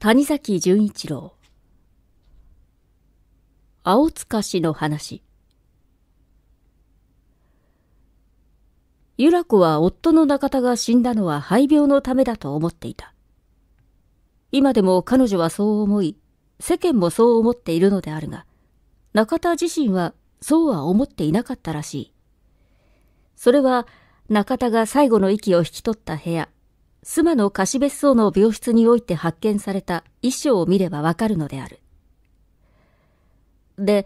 谷崎潤一郎青塚氏の話由良子は夫の中田が死んだのは肺病のためだと思っていた。今でも彼女はそう思い、世間もそう思っているのであるが、中田自身はそうは思っていなかったらしい。それは中田が最後の息を引き取った部屋、妻の貸別荘の病室において発見された遺書を見ればわかるのである。で、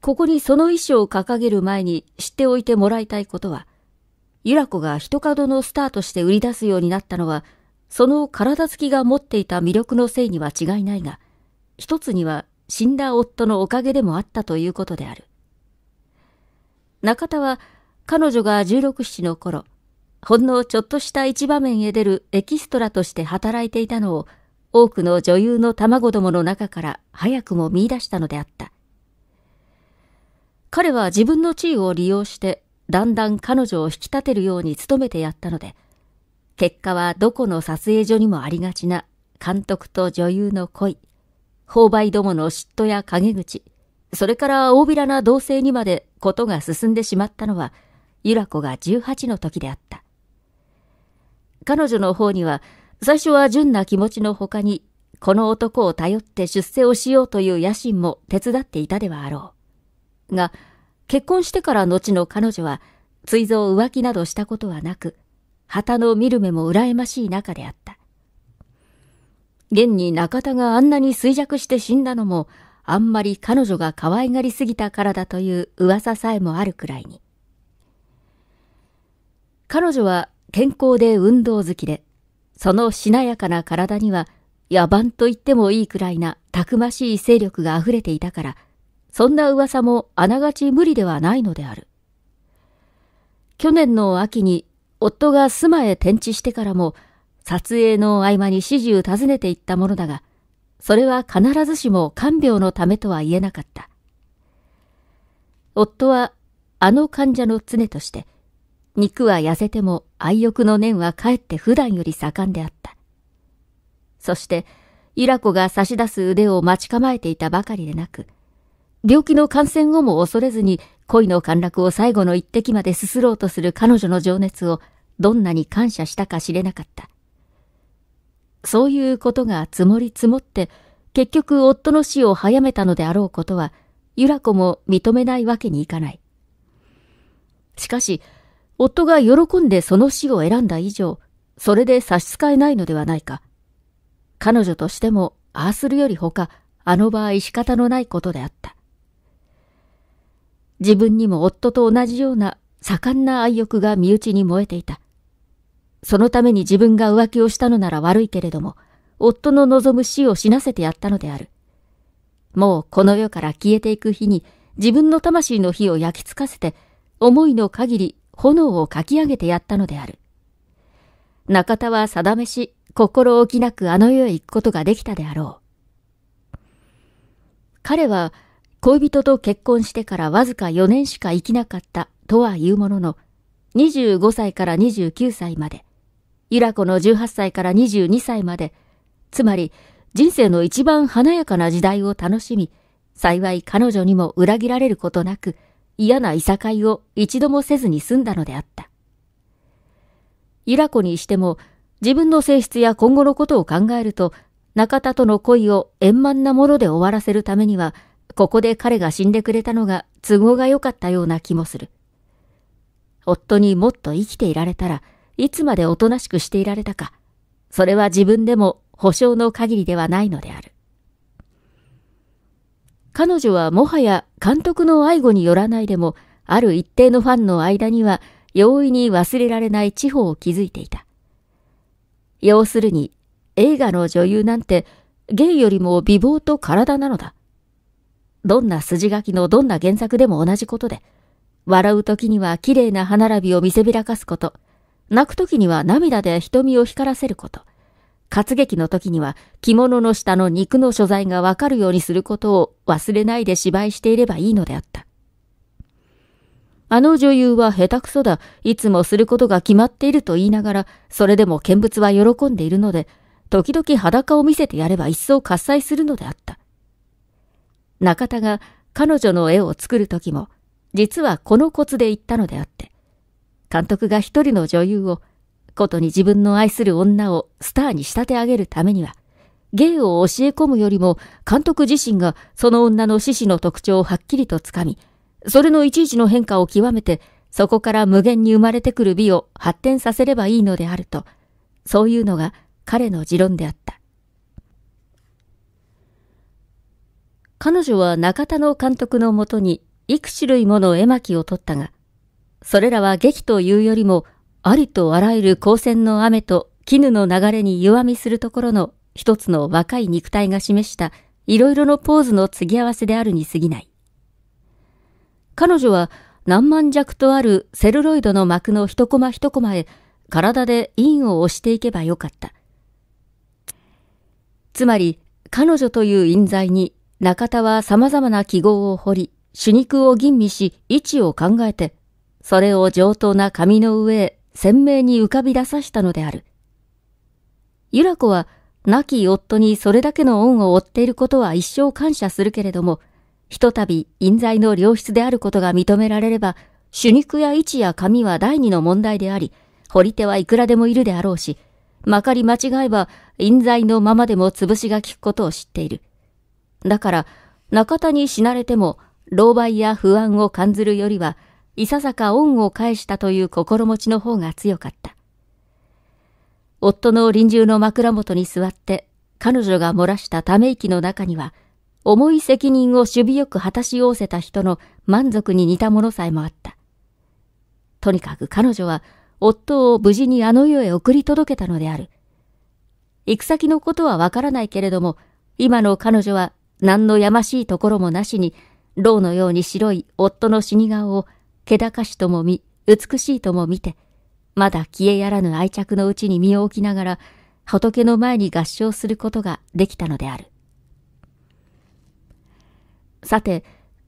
ここにその遺書を掲げる前に知っておいてもらいたいことは、由良子が一角のスターとして売り出すようになったのは、その体つきが持っていた魅力のせいには違いないが、一つには死んだ夫のおかげでもあったということである。中田は彼女が16、7の頃、ほんのちょっとした一場面へ出るエキストラとして働いていたのを多くの女優の卵どもの中から早くも見いだしたのであった彼は自分の地位を利用してだんだん彼女を引き立てるように努めてやったので結果はどこの撮影所にもありがちな監督と女優の恋購買どもの嫉妬や陰口それから大びらな同性にまでことが進んでしまったのは由良子が18の時であった彼女の方には、最初は純な気持ちの他に、この男を頼って出世をしようという野心も手伝っていたではあろう。が、結婚してから後の彼女は、追蔵浮気などしたことはなく、旗の見る目も羨ましい中であった。現に中田があんなに衰弱して死んだのも、あんまり彼女が可愛がりすぎたからだという噂さえもあるくらいに。彼女は健康で運動好きで、そのしなやかな体には野蛮と言ってもいいくらいなたくましい勢力が溢れていたから、そんな噂もあながち無理ではないのである。去年の秋に夫が住まへ転地してからも、撮影の合間に始終訪ねていったものだが、それは必ずしも看病のためとは言えなかった。夫はあの患者の常として、肉は痩せても愛欲の念はかえって普段より盛んであった。そして、イラコが差し出す腕を待ち構えていたばかりでなく、病気の感染をも恐れずに恋の陥落を最後の一滴まですすろうとする彼女の情熱をどんなに感謝したか知れなかった。そういうことが積もり積もって、結局夫の死を早めたのであろうことは、ユラ子も認めないわけにいかない。しかし、夫が喜んでその死を選んだ以上、それで差し支えないのではないか。彼女としても、ああするより他、あの場合仕方のないことであった。自分にも夫と同じような盛んな愛欲が身内に燃えていた。そのために自分が浮気をしたのなら悪いけれども、夫の望む死を死なせてやったのである。もうこの世から消えていく日に自分の魂の火を焼きつかせて、思いの限り炎をかき上げてやったのである。中田は定めし、心置きなくあの世へ行くことができたであろう。彼は恋人と結婚してからわずか4年しか生きなかったとは言うものの、25歳から29歳まで、由良子の18歳から22歳まで、つまり人生の一番華やかな時代を楽しみ、幸い彼女にも裏切られることなく、嫌ないさかいを一度もせずに済んだのであった。イラコにしても自分の性質や今後のことを考えると中田との恋を円満なもので終わらせるためにはここで彼が死んでくれたのが都合が良かったような気もする。夫にもっと生きていられたらいつまでおとなしくしていられたか、それは自分でも保証の限りではないのである。彼女はもはや監督の愛護によらないでも、ある一定のファンの間には容易に忘れられない地方を築いていた。要するに、映画の女優なんて、ゲイよりも美貌と体なのだ。どんな筋書きのどんな原作でも同じことで、笑う時には綺麗な歯並びを見せびらかすこと、泣く時には涙で瞳を光らせること、活劇の時には着物の下の肉の所在がわかるようにすることを忘れないで芝居していればいいのであった。あの女優は下手くそだ、いつもすることが決まっていると言いながら、それでも見物は喜んでいるので、時々裸を見せてやれば一層喝采するのであった。中田が彼女の絵を作る時も、実はこのコツで言ったのであって、監督が一人の女優をことに自分の愛する女をスターに仕立て上げるためには、芸を教え込むよりも監督自身がその女の獅子の特徴をはっきりとつかみ、それのいちいちの変化を極めて、そこから無限に生まれてくる美を発展させればいいのであると、そういうのが彼の持論であった。彼女は中田の監督のもとに幾種類もの絵巻を取ったが、それらは劇というよりもありとあらゆる光線の雨と絹の流れに弱みするところの一つの若い肉体が示したいろいろのポーズの継ぎ合わせであるに過ぎない。彼女は何万弱とあるセルロイドの膜の一コマ一コマへ体で印を押していけばよかった。つまり彼女という印材に中田は様々な記号を彫り、主肉を吟味し位置を考えて、それを上等な紙の上へ鮮明に浮かび出さしたのである。由良子は亡き夫にそれだけの恩を負っていることは一生感謝するけれども、ひとたび印罪の良質であることが認められれば、主肉や位置や紙は第二の問題であり、掘り手はいくらでもいるであろうし、まかり間違えば、印罪のままでも潰しが効くことを知っている。だから、中田に死なれても、狼狽や不安を感ずるよりは、いささか恩を返したという心持ちの方が強かった。夫の臨終の枕元に座って、彼女が漏らしたため息の中には、重い責任を守備よく果たしおおせた人の満足に似たものさえもあった。とにかく彼女は、夫を無事にあの世へ送り届けたのである。行く先のことはわからないけれども、今の彼女は何のやましいところもなしに、牢のように白い夫の死に顔を気高しとも見、美しいとも見て、まだ消えやらぬ愛着のうちに身を置きながら、仏の前に合唱することができたのである。さて、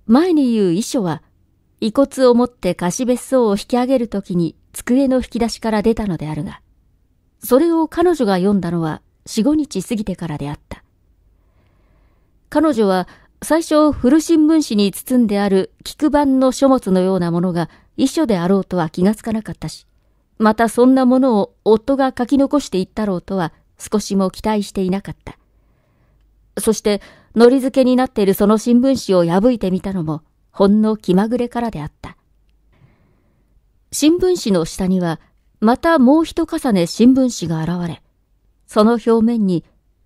前に言う遺書は、遺骨を持って貸別荘を引き上げるときに机の引き出しから出たのであるが、それを彼女が読んだのは四五日過ぎてからであった。彼女は最初、古新聞紙に包んである菊版の書物のようなものが遺書であろうとは気がつかなかったし、またそんなものを夫が書き残していったろうとは少しも期待していなかった。そして、のり付けになっているその新聞紙を破いてみたのも、ほんの気まぐれからであった。新聞紙の下には、またもう一重ね新聞紙が現れ、その表面に、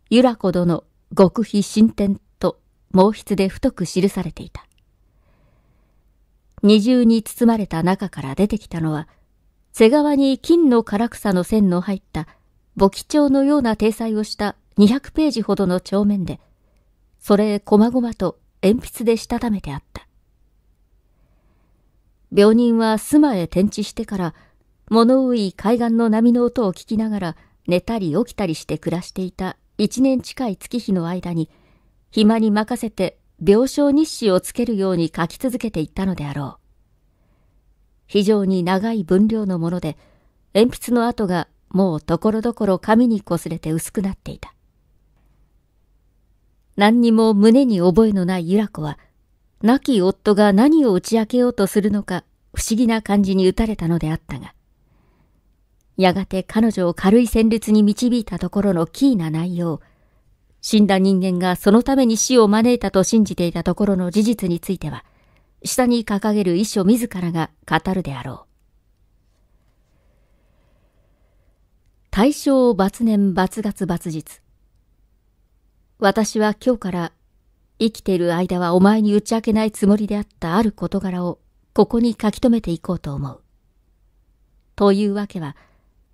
ゆら子殿極秘進展毛筆で太く記されていた。二重に包まれた中から出てきたのは、背側に金の唐草の線の入った簿記帳のような体裁をした200ページほどの帳面で、それ細々と鉛筆でしたためてあった。病人は住まへ転地してから、物多い海岸の波の音を聞きながら寝たり起きたりして暮らしていた一年近い月日の間に、暇に任せて病床日誌をつけるように書き続けていったのであろう。非常に長い分量のもので、鉛筆の跡がもうところどころ紙にこすれて薄くなっていた。何にも胸に覚えのない由良子は、亡き夫が何を打ち明けようとするのか不思議な感じに打たれたのであったが、やがて彼女を軽い旋律に導いたところのキーな内容、死んだ人間がそのために死を招いたと信じていたところの事実については、下に掲げる遺書自らが語るであろう。大正罰年罰月罰日。私は今日から生きている間はお前に打ち明けないつもりであったある事柄をここに書き留めていこうと思う。というわけは、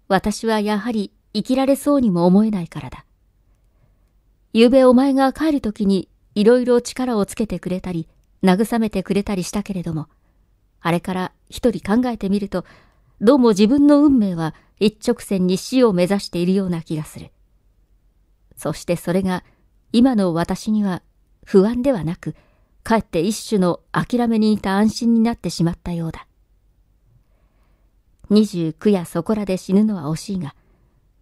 私はやはり生きられそうにも思えないからだ。昨べお前が帰る時にいろいろ力をつけてくれたり、慰めてくれたりしたけれども、あれから一人考えてみると、どうも自分の運命は一直線に死を目指しているような気がする。そしてそれが今の私には不安ではなく、かえって一種の諦めに似た安心になってしまったようだ。二十九夜そこらで死ぬのは惜しいが、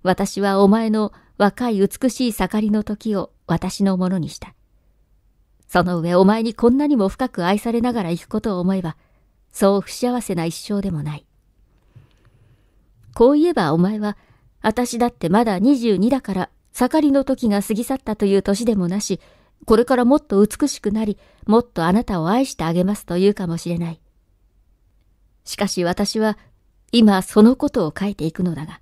私はお前の若い美しい盛りの時を私のものにした。その上お前にこんなにも深く愛されながら行くことを思えば、そう不幸せな一生でもない。こう言えばお前は、私だってまだ22だから、盛りの時が過ぎ去ったという年でもなし、これからもっと美しくなり、もっとあなたを愛してあげますと言うかもしれない。しかし私は、今そのことを書いていくのだが、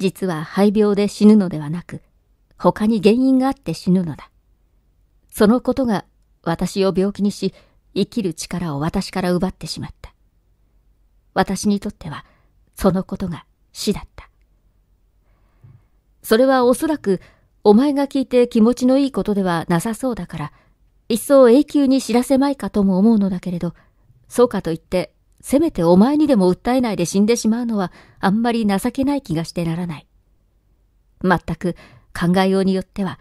実は肺病で死ぬのではなく、他に原因があって死ぬのだ。そのことが私を病気にし、生きる力を私から奪ってしまった。私にとっては、そのことが死だった。それはおそらく、お前が聞いて気持ちのいいことではなさそうだから、一層永久に知らせまいかとも思うのだけれど、そうかといってせめてお前にでも訴えないで死んでしまうのはあんまり情けない気がしてならない。まったく考えようによっては、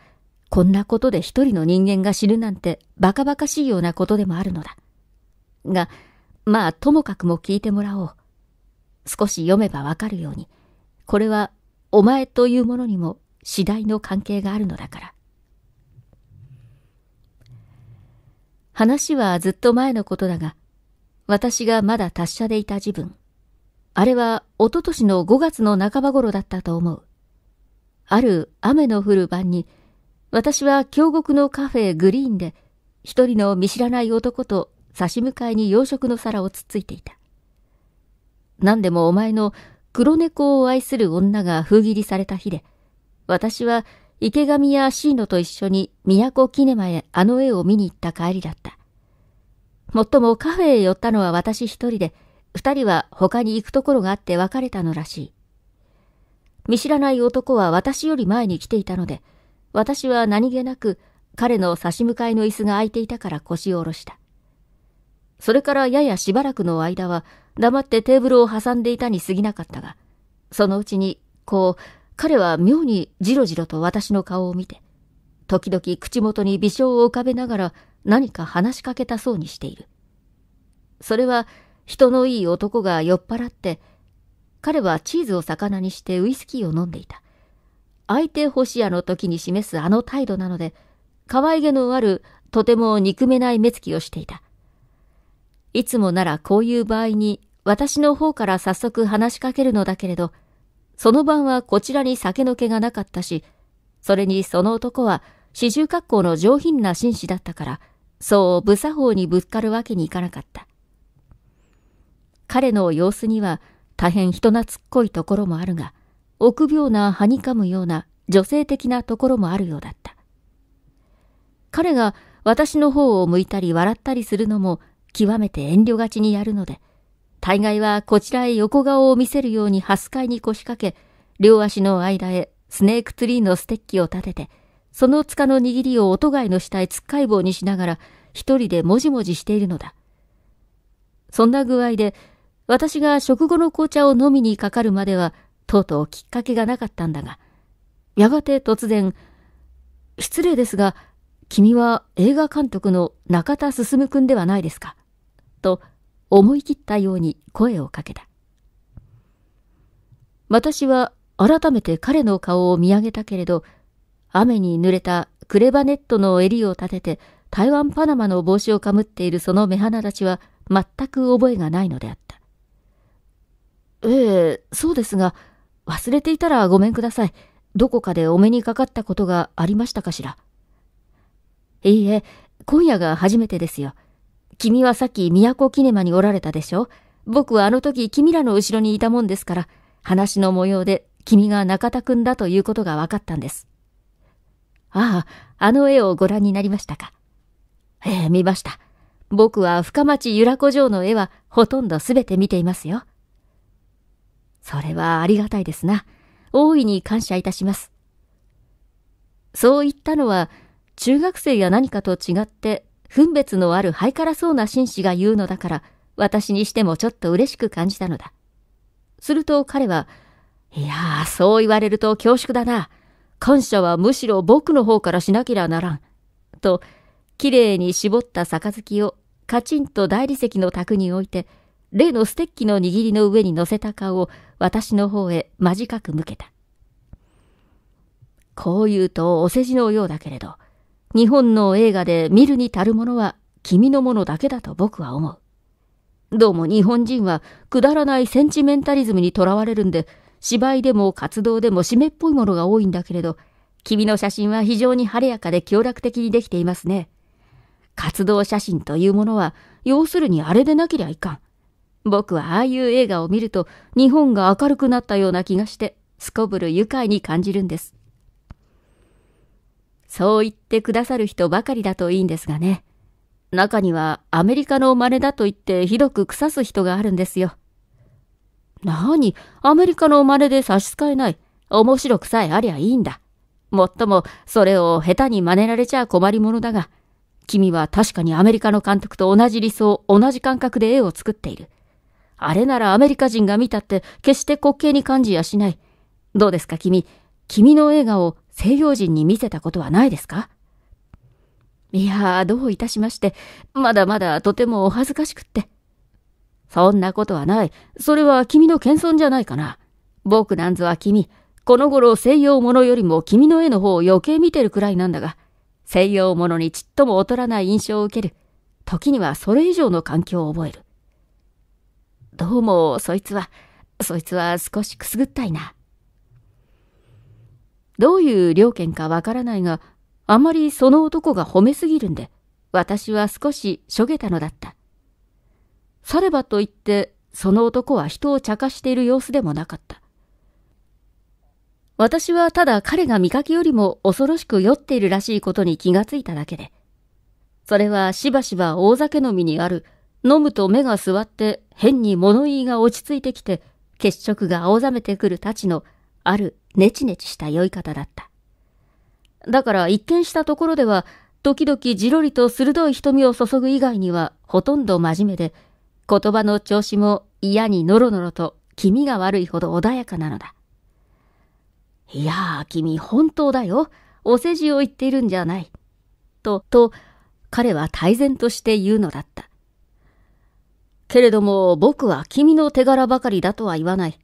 こんなことで一人の人間が死ぬなんてバカバカしいようなことでもあるのだ。が、まあともかくも聞いてもらおう。少し読めばわかるように、これはお前というものにも次第の関係があるのだから。話はずっと前のことだが、私がまだ達者でいた自分。あれはおととしの5月の半ば頃だったと思う。ある雨の降る晩に、私は京極のカフェグリーンで、一人の見知らない男と差し向かいに洋食の皿をつっついていた。何でもお前の黒猫を愛する女が封切りされた日で、私は池上や椎野と一緒に都キネマへあの絵を見に行った帰りだった。もっともカフェへ寄ったのは私一人で、二人は他に行くところがあって別れたのらしい。見知らない男は私より前に来ていたので、私は何気なく彼の差し向かいの椅子が空いていたから腰を下ろした。それからややしばらくの間は黙ってテーブルを挟んでいたに過ぎなかったが、そのうちに、こう、彼は妙にじろじろと私の顔を見て、時々口元に微笑を浮かべながら何か話しかけたそうにしている。それは人のいい男が酔っ払って、彼はチーズを魚にしてウイスキーを飲んでいた。相手星屋の時に示すあの態度なので、可愛げのあるとても憎めない目つきをしていた。いつもならこういう場合に私の方から早速話しかけるのだけれど、その晩はこちらに酒の気がなかったし、それにその男は四十格好の上品な紳士だったから、そう無作法にぶつかるわけにいかなかった。彼の様子には大変人懐っこいところもあるが、臆病なはにかむような女性的なところもあるようだった。彼が私の方を向いたり笑ったりするのも極めて遠慮がちにやるので、大概はこちらへ横顔を見せるようにハスカイに腰掛け、両足の間へスネークツリーのステッキを立てて、その塚の握りを音貝の下へつっかい棒にしながら、一人でもじもじしているのだ。そんな具合で、私が食後の紅茶を飲みにかかるまでは、とうとうきっかけがなかったんだが、やがて突然、失礼ですが、君は映画監督の中田進君ではないですかと思い切ったように声をかけた。私は改めて彼の顔を見上げたけれど、雨に濡れたクレバネットの襟を立てて、台湾パナマの帽子をかぶっているその目鼻立ちは全く覚えがないのであった。ええ、そうですが、忘れていたらごめんください。どこかでお目にかかったことがありましたかしら。いいえ、今夜が初めてですよ。君はさっき都キネマにおられたでしょ僕はあの時君らの後ろにいたもんですから、話の模様で君が中田くんだということが分かったんです。ああ、あの絵をご覧になりましたか。ええ、見ました。僕は深町由良子城の絵はほとんどすべて見ていますよ。それはありがたいですな。大いに感謝いたします。そう言ったのは、中学生や何かと違って、分別のあるハイカラそうな紳士が言うのだから、私にしてもちょっと嬉しく感じたのだ。すると彼は、いやあ、そう言われると恐縮だな。感謝はむしろ僕の方からしなけりゃならん。と、きれいに絞った杯をカチンと大理石の卓に置いて、例のステッキの握りの上に乗せた顔を私の方へ間近く向けた。こう言うとお世辞のようだけれど、日本の映画で見るに足るものは君のものだけだと僕は思う。どうも日本人はくだらないセンチメンタリズムにとらわれるんで、芝居でも活動でも湿っぽいものが多いんだけれど、君の写真は非常に晴れやかで協力的にできていますね。活動写真というものは、要するにあれでなけりゃいかん。僕はああいう映画を見ると、日本が明るくなったような気がして、すこぶる愉快に感じるんです。そう言ってくださる人ばかりだといいんですがね。中にはアメリカの真似だと言ってひどく腐す人があるんですよ。なに、アメリカの真似で差し支えない。面白くさえありゃいいんだ。もっとも、それを下手に真似られちゃ困りものだが、君は確かにアメリカの監督と同じ理想、同じ感覚で絵を作っている。あれならアメリカ人が見たって決して滑稽に感じやしない。どうですか君、君の映画を西洋人に見せたことはないですかいやどういたしまして、まだまだとてもお恥ずかしくって。そんなことはない。それは君の謙遜じゃないかな。僕なんぞは君、この頃西洋ものよりも君の絵の方を余計見てるくらいなんだが、西洋ものにちっとも劣らない印象を受ける。時にはそれ以上の環境を覚える。どうも、そいつは、そいつは少しくすぐったいな。どういう了見かわからないが、あまりその男が褒めすぎるんで、私は少ししょげたのだった。さればと言って、その男は人を茶化している様子でもなかった。私はただ彼が見かけよりも恐ろしく酔っているらしいことに気がついただけで、それはしばしば大酒飲みにある、飲むと目が座って変に物言いが落ち着いてきて、血色が青ざめてくるたちの、あるネチネチした酔い方だった。だから一見したところでは、時々じろりと鋭い瞳を注ぐ以外には、ほとんど真面目で、言葉の調子も嫌にのろのろと気味が悪いほど穏やかなのだ。いやあ、君本当だよ。お世辞を言っているんじゃない。と、と、彼は大然として言うのだった。けれども僕は君の手柄ばかりだとは言わない。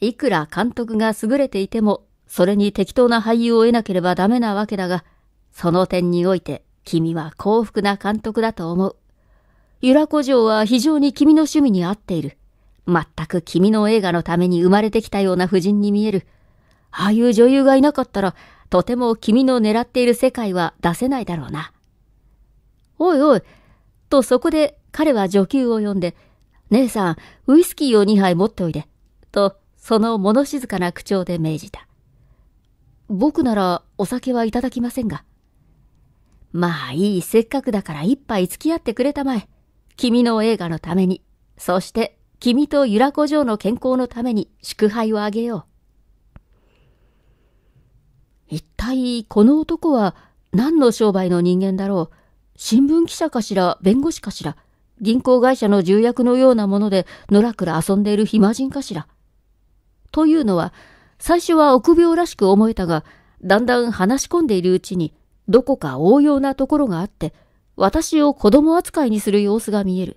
いくら監督が優れていても、それに適当な俳優を得なければダメなわけだが、その点において君は幸福な監督だと思う。ゆら古城は非常に君の趣味に合っている。全く君の映画のために生まれてきたような婦人に見える。ああいう女優がいなかったら、とても君の狙っている世界は出せないだろうな。おいおい、とそこで彼は女給を呼んで、姉さん、ウイスキーを2杯持っておいで、と、その物静かな口調で命じた。僕ならお酒はいただきませんが。まあいい、せっかくだから一杯付き合ってくれたまえ。君の映画のために、そして君と由良子城の健康のために祝杯をあげよう。一体この男は何の商売の人間だろう新聞記者かしら弁護士かしら銀行会社の重役のようなものでのらくら遊んでいる暇人かしらというのは最初は臆病らしく思えたがだんだん話し込んでいるうちにどこか応用なところがあって私を子供扱いにする様子が見える。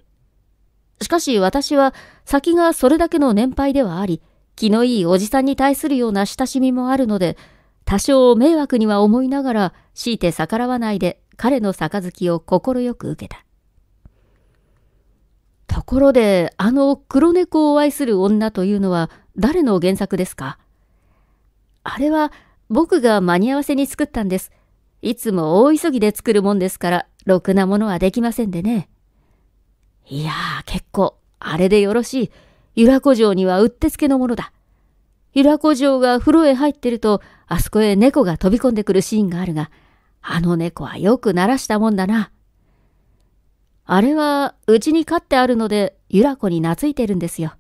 しかし私は先がそれだけの年配ではあり、気のいいおじさんに対するような親しみもあるので、多少迷惑には思いながら、強いて逆らわないで彼の杯を快く受けた。ところで、あの黒猫を愛する女というのは誰の原作ですかあれは僕が間に合わせに作ったんです。いつも大急ぎで作るもんですからろくなものはできませんでね。いやあ、結構、あれでよろしい。由良古城にはうってつけのものだ。由良古城が風呂へ入ってると、あそこへ猫が飛び込んでくるシーンがあるが、あの猫はよく鳴らしたもんだな。あれは、うちに飼ってあるので、由良子に懐いてるんですよ。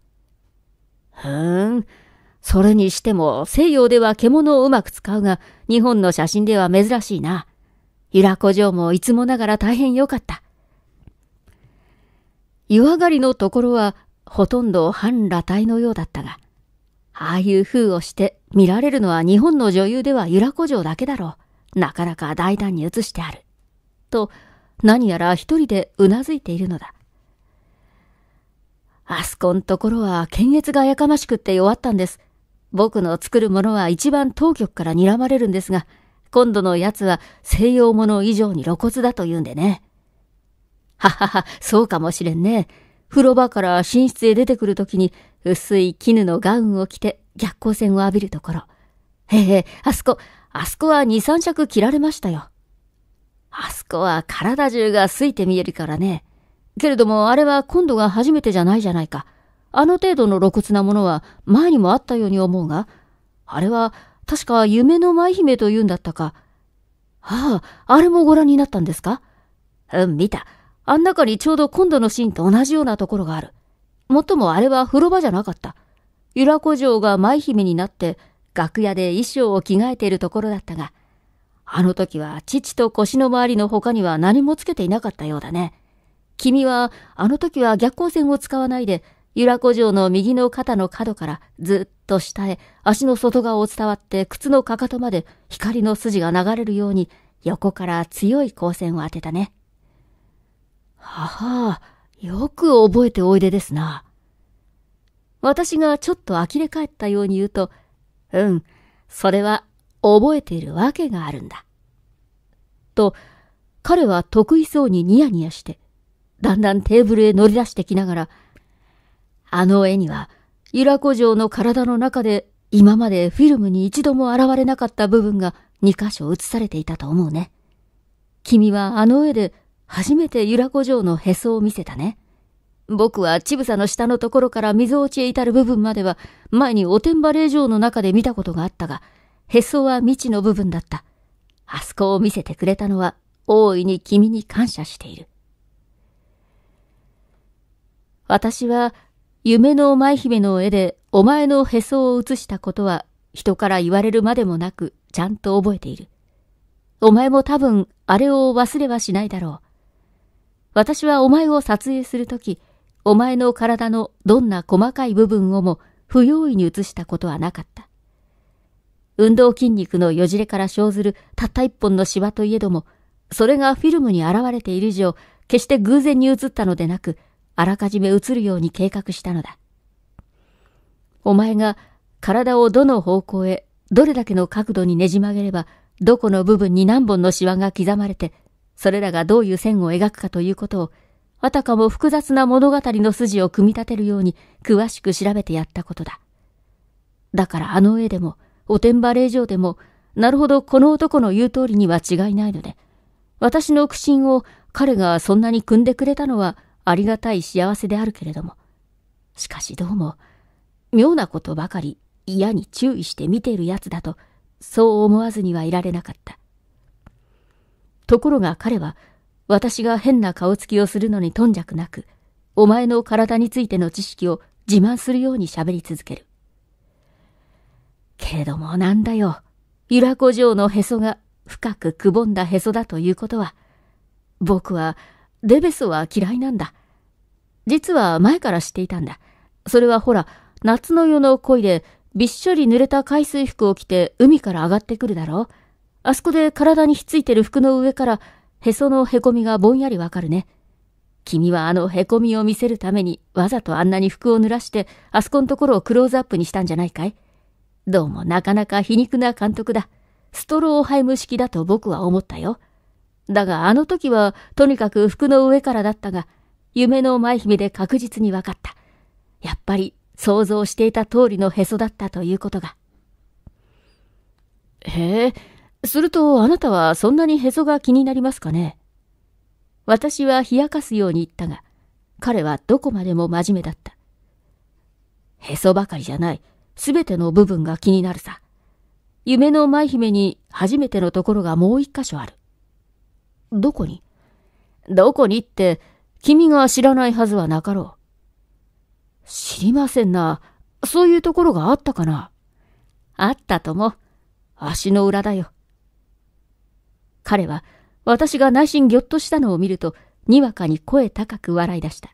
ふーん。それにしても、西洋では獣をうまく使うが、日本の写真では珍しいな。由良古城もいつもながら大変良かった。湯上がりのところはほとんど半裸体のようだったが、ああいう風をして見られるのは日本の女優では由良古城だけだろう。なかなか大胆に映してある。と、何やら一人でうなずいているのだ。あそこんところは検閲がやかましくって弱ったんです。僕の作るものは一番当局から睨まれるんですが、今度のやつは西洋もの以上に露骨だと言うんでね。ははは、そうかもしれんね。風呂場から寝室へ出てくるときに薄い絹のガウンを着て逆光線を浴びるところ。へえ、あそこ、あそこは2、3尺切られましたよ。あそこは体中が空いて見えるからね。けれども、あれは今度が初めてじゃないじゃないか。あの程度の露骨なものは前にもあったように思うが、あれは確か夢の舞姫というんだったか。ああ、あれもご覧になったんですかうん、見た。あん中にちょうど今度のシーンと同じようなところがある。もっともあれは風呂場じゃなかった。由良古城が舞姫になって、楽屋で衣装を着替えているところだったが、あの時は父と腰の周りの他には何もつけていなかったようだね。君は、あの時は逆光線を使わないで、由良古城の右の肩の角からずっと下へ足の外側を伝わって靴のかかとまで光の筋が流れるように横から強い光線を当てたね。ははあ、よく覚えておいでですな。私がちょっと呆れ返ったように言うと、うん、それは覚えているわけがあるんだ。と、彼は得意そうにニヤニヤして、だんだんテーブルへ乗り出してきながら、あの絵には、由良古城の体の中で今までフィルムに一度も現れなかった部分が2箇所映されていたと思うね。君はあの絵で初めて由良古城のへそを見せたね。僕は乳房の下のところから溝落ちへ至る部分までは前におてんば霊場の中で見たことがあったが、へそは未知の部分だった。あそこを見せてくれたのは大いに君に感謝している。私は夢の舞姫の絵でお前のへそを写したことは人から言われるまでもなくちゃんと覚えている。お前も多分あれを忘れはしないだろう。私はお前を撮影するとき、お前の体のどんな細かい部分をも不用意に写したことはなかった。運動筋肉のよじれから生ずるたった一本のシワといえども、それがフィルムに現れている以上、決して偶然に映ったのでなく、あらかじめ移るように計画したのだ。お前が体をどの方向へ、どれだけの角度にねじ曲げれば、どこの部分に何本のシワが刻まれて、それらがどういう線を描くかということを、あたかも複雑な物語の筋を組み立てるように詳しく調べてやったことだ。だからあの絵でも、おてんば令嬢でも、なるほどこの男の言う通りには違いないので、私の苦心を彼がそんなに汲んでくれたのはありがたい幸せであるけれども、しかしどうも、妙なことばかり嫌に注意して見ている奴だと、そう思わずにはいられなかった。ところが彼は、私が変な顔つきをするのに頓着なく、お前の体についての知識を自慢するように喋り続ける。けれどもなんだよ、由良古城のへそが深くくぼんだへそだということは、僕はデベソは嫌いなんだ。実は前から知っていたんだ。それはほら、夏の夜の恋でびっしょり濡れた海水服を着て海から上がってくるだろう。あそこで体にひっついてる服の上からへそのへこみがぼんやりわかるね。君はあのへこみを見せるためにわざとあんなに服を濡らしてあそこのところをクローズアップにしたんじゃないかいどうもなかなか皮肉な監督だ。ストローハイム式だと僕は思ったよ。だがあの時はとにかく服の上からだったが、夢の舞姫で確実に分かった。やっぱり想像していた通りのへそだったということが。へえ、するとあなたはそんなにへそが気になりますかね私は冷やかすように言ったが、彼はどこまでも真面目だった。へそばかりじゃない、すべての部分が気になるさ。夢の舞姫に初めてのところがもう一箇所ある。どこにどこにって、君が知らないはずはなかろう。知りませんな。そういうところがあったかな。あったとも。足の裏だよ。彼は、私が内心ぎょっとしたのを見ると、にわかに声高く笑い出した。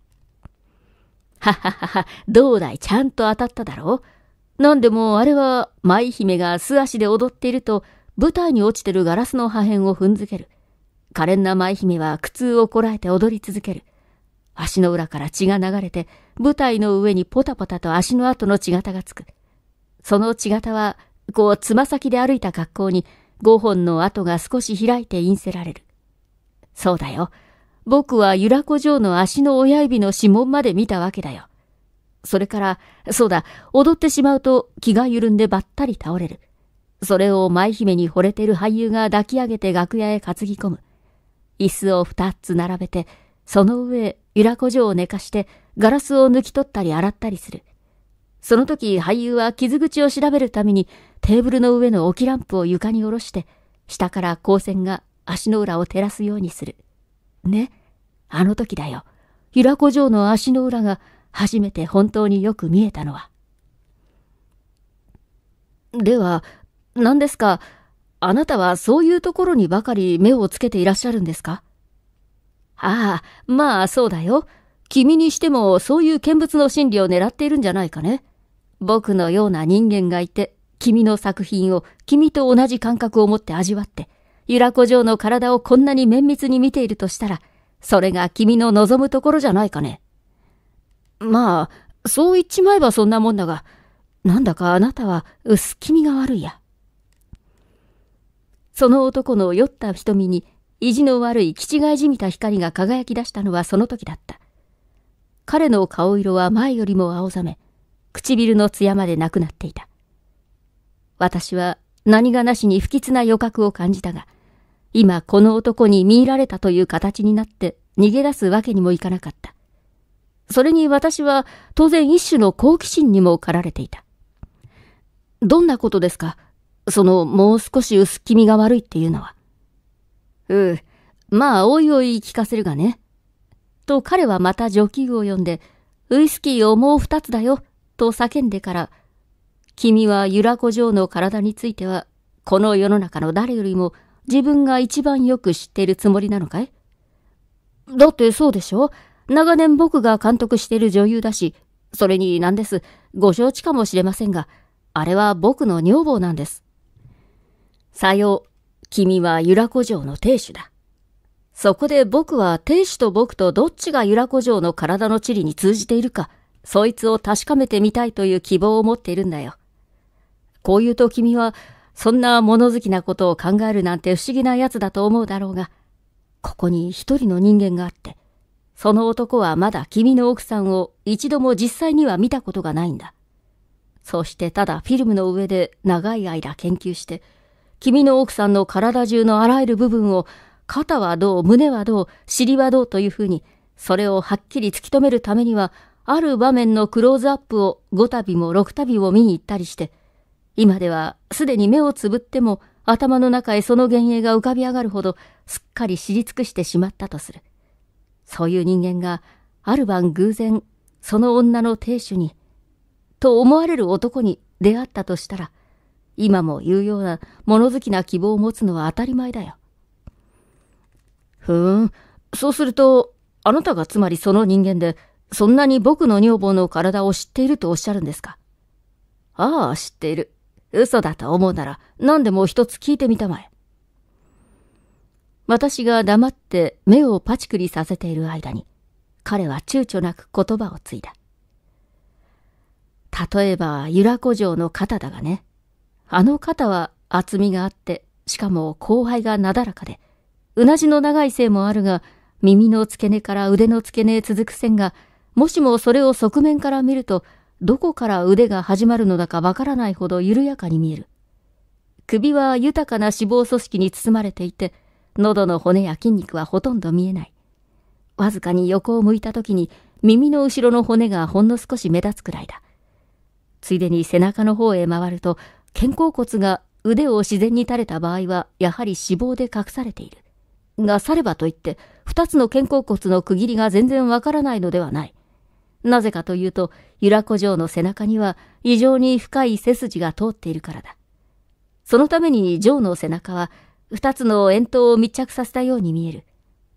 はははは、だい、ちゃんと当たっただろうなんでもあれは、舞姫が素足で踊っていると、舞台に落ちてるガラスの破片を踏んづける。可憐な舞姫は苦痛をこらえて踊り続ける。足の裏から血が流れて、舞台の上にポタポタと足の跡の血型がつく。その血型は、こう、つま先で歩いた格好に、五本の跡が少し開いて陰せられる。そうだよ。僕は由良子城の足の親指の指紋まで見たわけだよ。それから、そうだ、踊ってしまうと気が緩んでばったり倒れる。それを舞姫に惚れてる俳優が抱き上げて楽屋へ担ぎ込む。椅子を二つ並べて、その上、ゆらこ状を寝かして、ガラスを抜き取ったり洗ったりする。その時、俳優は傷口を調べるために、テーブルの上の置きランプを床に下ろして、下から光線が足の裏を照らすようにする。ね、あの時だよ。平子城の足の裏が初めて本当によく見えたのは。では、何ですか、あなたはそういうところにばかり目をつけていらっしゃるんですかああ、まあそうだよ。君にしてもそういう見物の心理を狙っているんじゃないかね。僕のような人間がいて、君の作品を君と同じ感覚を持って味わって、ゆらこ城の体をこんなに綿密に見ているとしたら、それが君の望むところじゃないかね。まあ、そう言っちまえばそんなもんだが、なんだかあなたは薄気味が悪いや。その男の酔った瞳に意地の悪い気違いじみた光が輝き出したのはその時だった。彼の顔色は前よりも青ざめ、唇の艶までなくなっていた。私は何がなしに不吉な予覚を感じたが、今この男に見入られたという形になって逃げ出すわけにもいかなかった。それに私は当然一種の好奇心にも駆られていた。どんなことですかそのもう少し薄気味が悪いっていうのは。うん。まあ、おいおい聞かせるがね。と彼はまたジョキを呼んで、ウイスキーをもう二つだよ、と叫んでから、君はユラコ城の体については、この世の中の誰よりも自分が一番よく知っているつもりなのかいだってそうでしょ長年僕が監督している女優だし、それに何です、ご承知かもしれませんが、あれは僕の女房なんです。さよう、君は由良古城の亭主だ。そこで僕は亭主と僕とどっちが由良古城の体の地理に通じているか、そいつを確かめてみたいという希望を持っているんだよ。こう言うと君は、そんな物好きなことを考えるなんて不思議な奴だと思うだろうが、ここに一人の人間があって、その男はまだ君の奥さんを一度も実際には見たことがないんだ。そしてただフィルムの上で長い間研究して、君の奥さんの体中のあらゆる部分を、肩はどう、胸はどう、尻はどうというふうに、それをはっきり突き止めるためには、ある場面のクローズアップを5度も6度も見に行ったりして、今ではすでに目をつぶっても頭の中へその幻影が浮かび上がるほどすっかり知り尽くしてしまったとする。そういう人間がある晩偶然その女の亭主に、と思われる男に出会ったとしたら、今も言うような物好きな希望を持つのは当たり前だよ。ふーん。そうすると、あなたがつまりその人間で、そんなに僕の女房の体を知っているとおっしゃるんですかああ、知っている。嘘だと思うなら、何でも一つ聞いてみたまえ。私が黙って目をパチクリさせている間に、彼は躊躇なく言葉を継いだ。例えば、由良古城の方だがね。あの肩は厚みがあって、しかも後輩がなだらかで、うなじの長いせいもあるが、耳の付け根から腕の付け根へ続く線が、もしもそれを側面から見ると、どこから腕が始まるのだかわからないほど緩やかに見える。首は豊かな脂肪組織に包まれていて、喉の骨や筋肉はほとんど見えない。わずかに横を向いた時に耳の後ろの骨がほんの少し目立つくらいだ。ついでに背中の方へ回ると肩甲骨が腕を自然に垂れた場合は、やはり脂肪で隠されている。がさればといって、二つの肩甲骨の区切りが全然わからないのではない。なぜかというと、由良古城の背中には異常に深い背筋が通っているからだ。そのために城の背中は、二つの円筒を密着させたように見える。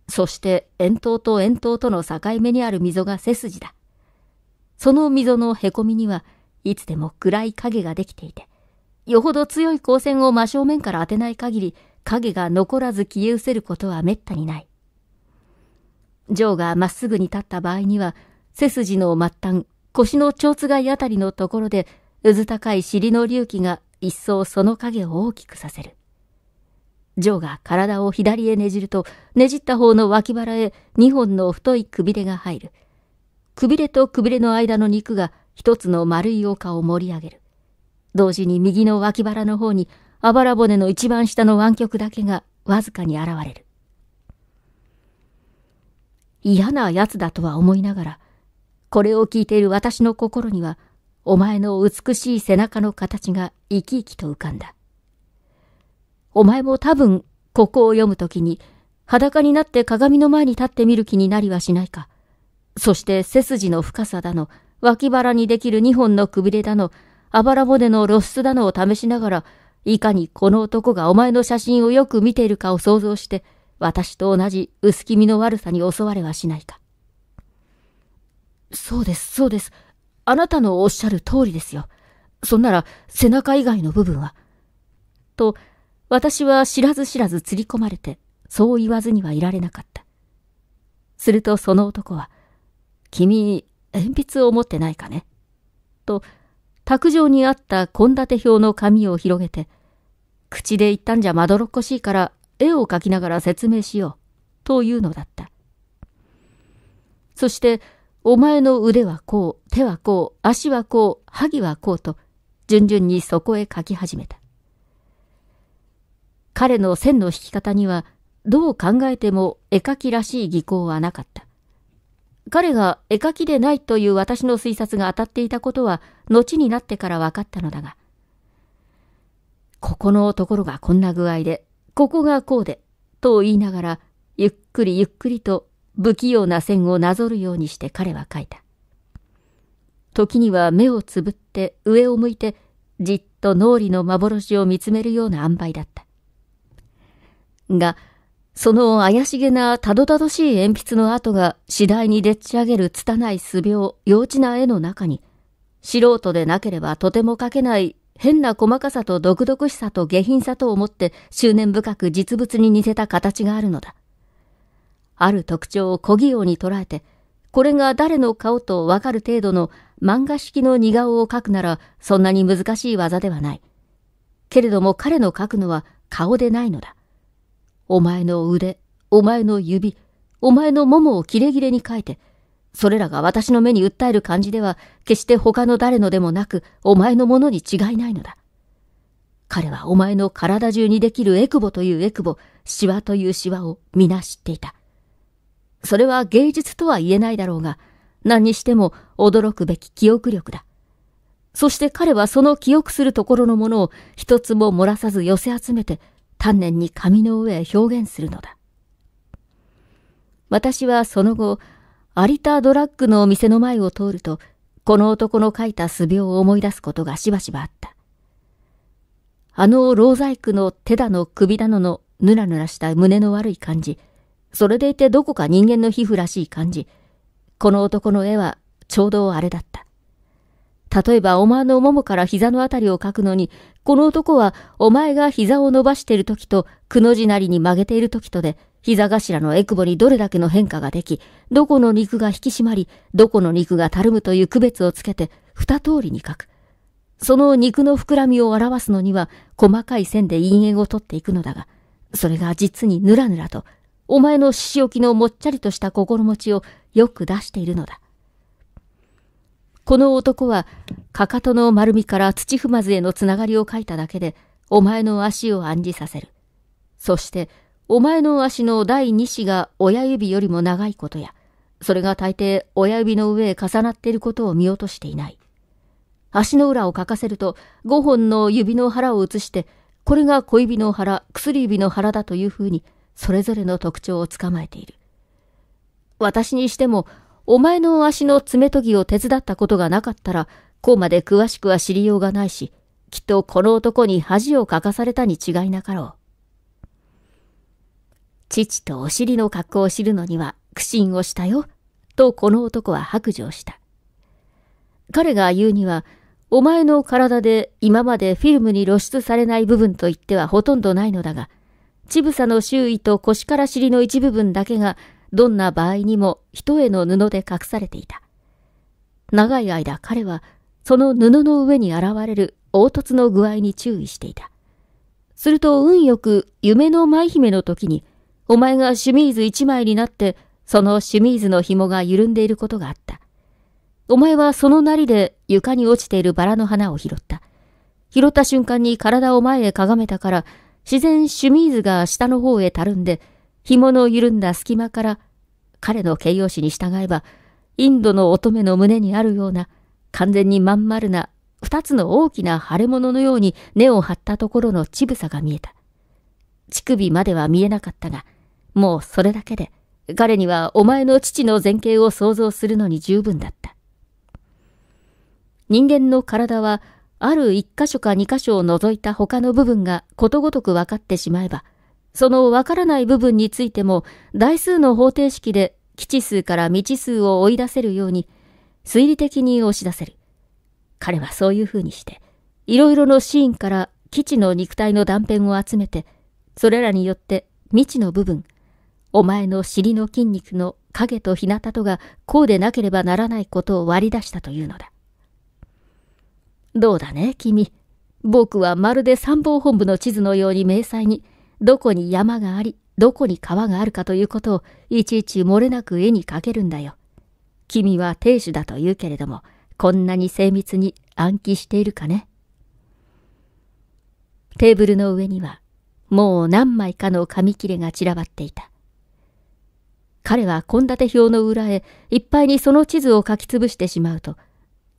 そして円筒と円筒との境目にある溝が背筋だ。その溝の凹みには、いつでも暗い影ができていて、よほど強い光線を真正面から当てない限り、影が残らず消え失せることは滅多にない。ジョーがまっすぐに立った場合には、背筋の末端、腰の蝶つあたりのところで、うず高い尻の隆起が一層その影を大きくさせる。ジョーが体を左へねじると、ねじった方の脇腹へ2本の太いくびれが入る。くびれとくびれの間の肉が一つの丸い丘を盛り上げる。同時に右の脇腹の方にあばら骨の一番下の湾曲だけがわずかに現れる。嫌な奴だとは思いながら、これを聞いている私の心には、お前の美しい背中の形が生き生きと浮かんだ。お前も多分、ここを読むときに、裸になって鏡の前に立ってみる気になりはしないか。そして背筋の深さだの、脇腹にできる二本のくびれだの、あばら骨の露出だのを試しながら、いかにこの男がお前の写真をよく見ているかを想像して、私と同じ薄気味の悪さに襲われはしないか。そうです、そうです。あなたのおっしゃる通りですよ。そんなら背中以外の部分は。と、私は知らず知らず釣り込まれて、そう言わずにはいられなかった。するとその男は、君、鉛筆を持ってないかねと、卓上にあった献立表の紙を広げて、口で言ったんじゃまどろっこしいから絵を描きながら説明しよう、というのだった。そして、お前の腕はこう、手はこう、足はこう、萩はこうと、順々にそこへ描き始めた。彼の線の引き方には、どう考えても絵描きらしい技巧はなかった。彼が絵描きでないという私の推察が当たっていたことは後になってから分かったのだが、ここのところがこんな具合で、ここがこうで、と言いながら、ゆっくりゆっくりと不器用な線をなぞるようにして彼は書いた。時には目をつぶって上を向いて、じっと脳裏の幻を見つめるような塩梅だった。が、その怪しげなたどたどしい鉛筆の跡が次第にでっち上げる拙い素描、幼稚な絵の中に、素人でなければとても描けない変な細かさと独々しさと下品さと思って執念深く実物に似せた形があるのだ。ある特徴を小技用に捉えて、これが誰の顔とわかる程度の漫画式の似顔を描くならそんなに難しい技ではない。けれども彼の描くのは顔でないのだ。お前の腕、お前の指、お前のももを切れ切れに書いて、それらが私の目に訴える感じでは、決して他の誰のでもなく、お前のものに違いないのだ。彼はお前の体中にできるエクボというエクボ、シワというシワを皆知っていた。それは芸術とは言えないだろうが、何にしても驚くべき記憶力だ。そして彼はその記憶するところのものを一つも漏らさず寄せ集めて、丹念に紙の上へ表現するのだ。私はその後、有田ドラッグのお店の前を通ると、この男の書いた素描を思い出すことがしばしばあった。あの老細工の手だの首だののぬらぬらした胸の悪い感じ、それでいてどこか人間の皮膚らしい感じ、この男の絵はちょうどあれだった。例えばお前のももから膝のあたりを書くのに、この男はお前が膝を伸ばしている時と、くの字なりに曲げている時とで、膝頭のエクボにどれだけの変化ができ、どこの肉が引き締まり、どこの肉がたるむという区別をつけて、二通りに書く。その肉の膨らみを表すのには、細かい線で陰影を取っていくのだが、それが実にぬらぬらと、お前の獅子置きのもっちゃりとした心持ちをよく出しているのだ。この男は、かかとの丸みから土踏まずへのつながりを書いただけで、お前の足を暗示させる。そして、お前の足の第二子が親指よりも長いことや、それが大抵親指の上へ重なっていることを見落としていない。足の裏を書かせると、五本の指の腹を写して、これが小指の腹、薬指の腹だというふうに、それぞれの特徴を捕まえている。私にしても、お前の足の爪研ぎを手伝ったことがなかったら、こうまで詳しくは知りようがないし、きっとこの男に恥をかかされたに違いなかろう。父とお尻の格好を知るのには苦心をしたよ、とこの男は白状した。彼が言うには、お前の体で今までフィルムに露出されない部分といってはほとんどないのだが、乳房の周囲と腰から尻の一部分だけがどんな場合にも一重の布で隠されていた。長い間彼はその布の上に現れる凹凸の具合に注意していた。すると運よく夢の舞姫の時に、お前がシュミーズ一枚になって、そのシュミーズの紐が緩んでいることがあった。お前はそのなりで床に落ちているバラの花を拾った。拾った瞬間に体を前へかがめたから、自然シュミーズが下の方へたるんで、紐の緩んだ隙間から、彼の形容詞に従えば、インドの乙女の胸にあるような、完全にまん丸な、二つの大きな腫れ物のように根を張ったところの乳房が見えた。乳首までは見えなかったが、もうそれだけで、彼にはお前の父の前景を想像するのに十分だった。人間の体は、ある一箇所か二箇所を除いた他の部分がことごとく分かってしまえば、そのわからない部分についても代数の方程式で基地数から未知数を追い出せるように推理的に押し出せる。彼はそういうふうにして、いろいろのシーンから基地の肉体の断片を集めて、それらによって未知の部分、お前の尻の筋肉の影と日向とがこうでなければならないことを割り出したというのだ。どうだね、君。僕はまるで参謀本部の地図のように明細に、どこに山があり、どこに川があるかということをいちいち漏れなく絵に描けるんだよ。君は亭主だと言うけれども、こんなに精密に暗記しているかね。テーブルの上には、もう何枚かの紙切れが散らばっていた。彼は献立表の裏へいっぱいにその地図を書き潰してしまうと、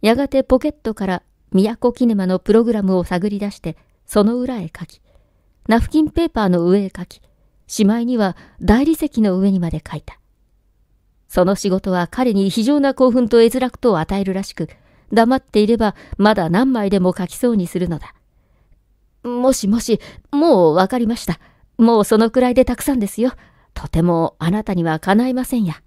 やがてポケットから都キネマのプログラムを探り出して、その裏へ書き、ナフキンペーパーの上へ書き、しまいには大理石の上にまで書いた。その仕事は彼に非常な興奮と閲楽とを与えるらしく、黙っていればまだ何枚でも書きそうにするのだ。もしもし、もうわかりました。もうそのくらいでたくさんですよ。とてもあなたにはかないませんや。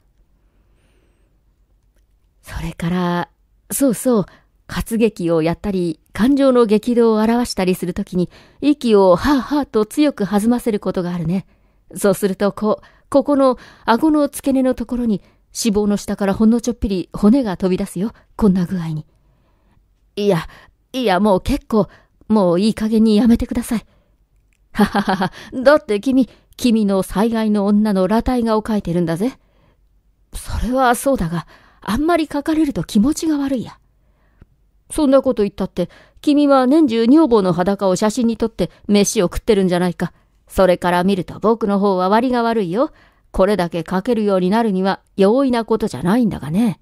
それから、そうそう、活劇をやったり、感情の激動を表したりするときに、息をはぁはぁと強く弾ませることがあるね。そうすると、こう、ここの顎の付け根のところに、脂肪の下からほんのちょっぴり骨が飛び出すよ。こんな具合に。いや、いや、もう結構、もういい加減にやめてください。はははは、だって君、君の災害の女の裸体画を描いてるんだぜ。それはそうだが、あんまり書かれると気持ちが悪いや。そんなこと言ったって、君は年中女房の裸を写真に撮って飯を食ってるんじゃないか。それから見ると僕の方は割が悪いよ。これだけ書けるようになるには容易なことじゃないんだがね。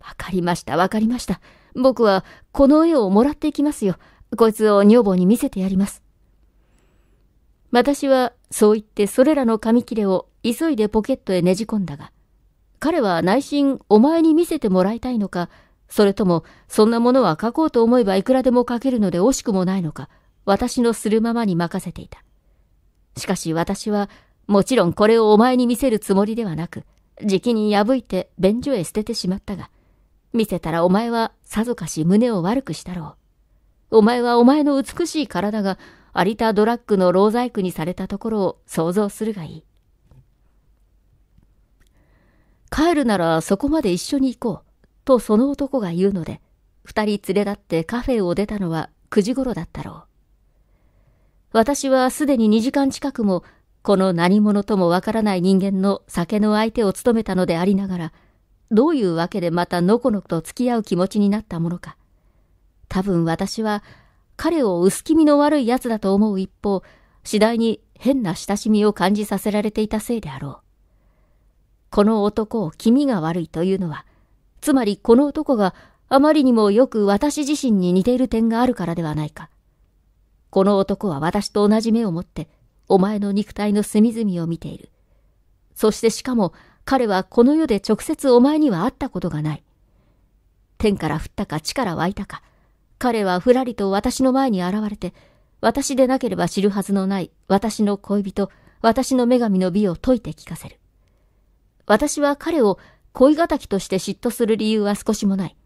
わかりました、わかりました。僕はこの絵をもらっていきますよ。こいつを女房に見せてやります。私はそう言ってそれらの紙切れを急いでポケットへねじ込んだが、彼は内心お前に見せてもらいたいのか、それとも、そんなものは書こうと思えばいくらでも書けるので惜しくもないのか、私のするままに任せていた。しかし私は、もちろんこれをお前に見せるつもりではなく、じきに破いて便所へ捨ててしまったが、見せたらお前はさぞかし胸を悪くしたろう。お前はお前の美しい体が、有田ドラッグの老細工にされたところを想像するがいい。帰るならそこまで一緒に行こう。とその男が言うので、二人連れ立ってカフェを出たのは九時頃だったろう。私はすでに二時間近くも、この何者ともわからない人間の酒の相手を務めたのでありながら、どういうわけでまたのこのこと付き合う気持ちになったものか。多分私は彼を薄気味の悪い奴だと思う一方、次第に変な親しみを感じさせられていたせいであろう。この男を気味が悪いというのは、つまりこの男があまりにもよく私自身に似ている点があるからではないか。この男は私と同じ目を持って、お前の肉体の隅々を見ている。そしてしかも彼はこの世で直接お前には会ったことがない。天から降ったか地から湧いたか、彼はふらりと私の前に現れて、私でなければ知るはずのない私の恋人、私の女神の美を説いて聞かせる。私は彼を恋敵として嫉妬する理由は少しもない。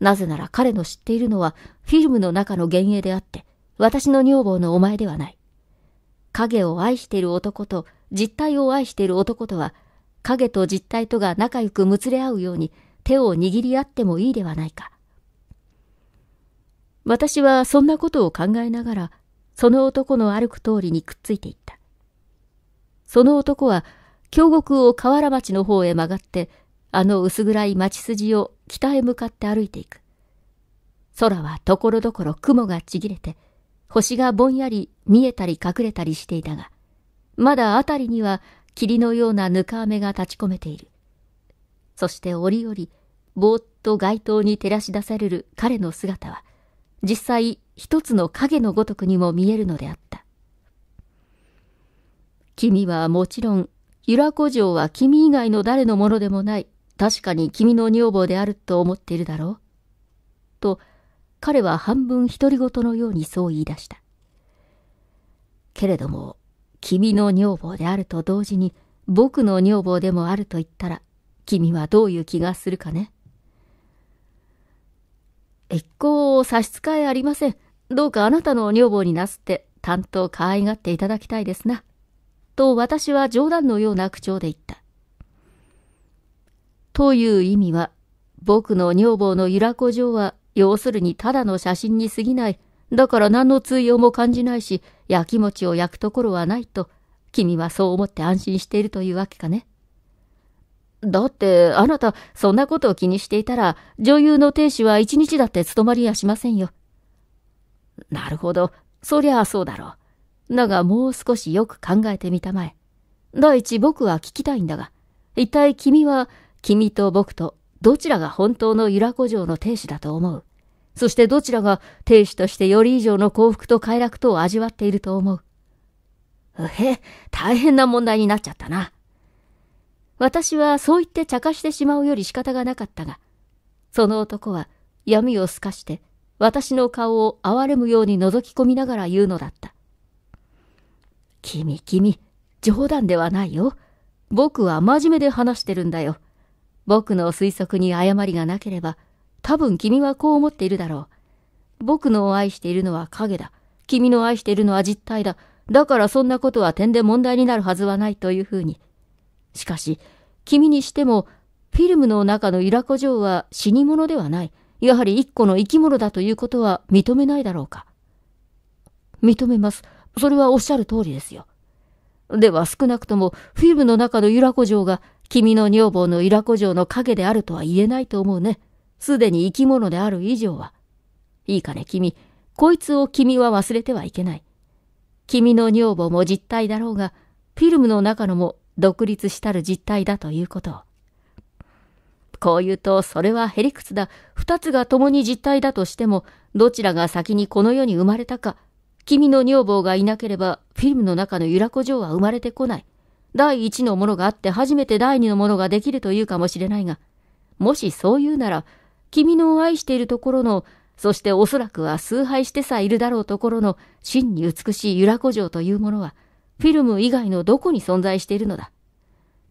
なぜなら彼の知っているのはフィルムの中の幻影であって、私の女房のお前ではない。影を愛している男と実体を愛している男とは、影と実体とが仲良くむつれ合うように手を握り合ってもいいではないか。私はそんなことを考えながら、その男の歩く通りにくっついていった。その男は、京極を河原町の方へ曲がって、あの薄暗い町筋を北へ向かって歩いていく。空はところどころ雲がちぎれて、星がぼんやり見えたり隠れたりしていたが、まだ辺りには霧のようなぬか雨が立ち込めている。そして折々、ぼーっと街灯に照らし出される彼の姿は、実際一つの影のごとくにも見えるのであった。君はもちろん、由良古城は君以外の誰のものでもない確かに君の女房であると思っているだろう。と、彼は半分独り言のようにそう言い出した。けれども、君の女房であると同時に、僕の女房でもあると言ったら、君はどういう気がするかね。一向差し支えありません。どうかあなたの女房になすって、担当可愛がっていただきたいですな。と私は冗談のような口調で言った。という意味は、僕の女房の由良子嬢は、要するにただの写真に過ぎない。だから何の通用も感じないし、やきもちを焼くところはないと、君はそう思って安心しているというわけかね。だって、あなた、そんなことを気にしていたら、女優の亭主は一日だって務まりやしませんよ。なるほど。そりゃあそうだろう。だがもう少しよく考えてみたまえ。第一、僕は聞きたいんだが、一体君は君と僕とどちらが本当の由良古城の亭主だと思う。そしてどちらが亭主としてより以上の幸福と快楽とを味わっていると思う。うへ、大変な問題になっちゃったな。私はそう言って茶化してしまうより仕方がなかったが、その男は闇を透かして私の顔を憐れむように覗き込みながら言うのだった。君君、冗談ではないよ。僕は真面目で話してるんだよ。僕の推測に誤りがなければ、多分君はこう思っているだろう。僕の愛しているのは影だ。君の愛しているのは実体だ。だからそんなことは点で問題になるはずはないというふうに。しかし、君にしても、フィルムの中のイラコ城は死に物ではない。やはり一個の生き物だということは認めないだろうか。認めます。それはおっしゃる通りですよ。では少なくともフィルムの中のイラコ城が君の女房のイラコ城の影であるとは言えないと思うね。すでに生き物である以上は。いいかね、君。こいつを君は忘れてはいけない。君の女房も実体だろうが、フィルムの中のも独立したる実体だということを。こう言うと、それはへりくつだ。二つが共に実体だとしても、どちらが先にこの世に生まれたか。君の女房がいなければ、フィルムの中の由良子城は生まれてこない。第一のものがあって初めて第二のものができるというかもしれないが、もしそう言うなら、君の愛しているところの、そしておそらくは崇拝してさえいるだろうところの真に美しい由良古城というものは、フィルム以外のどこに存在しているのだ。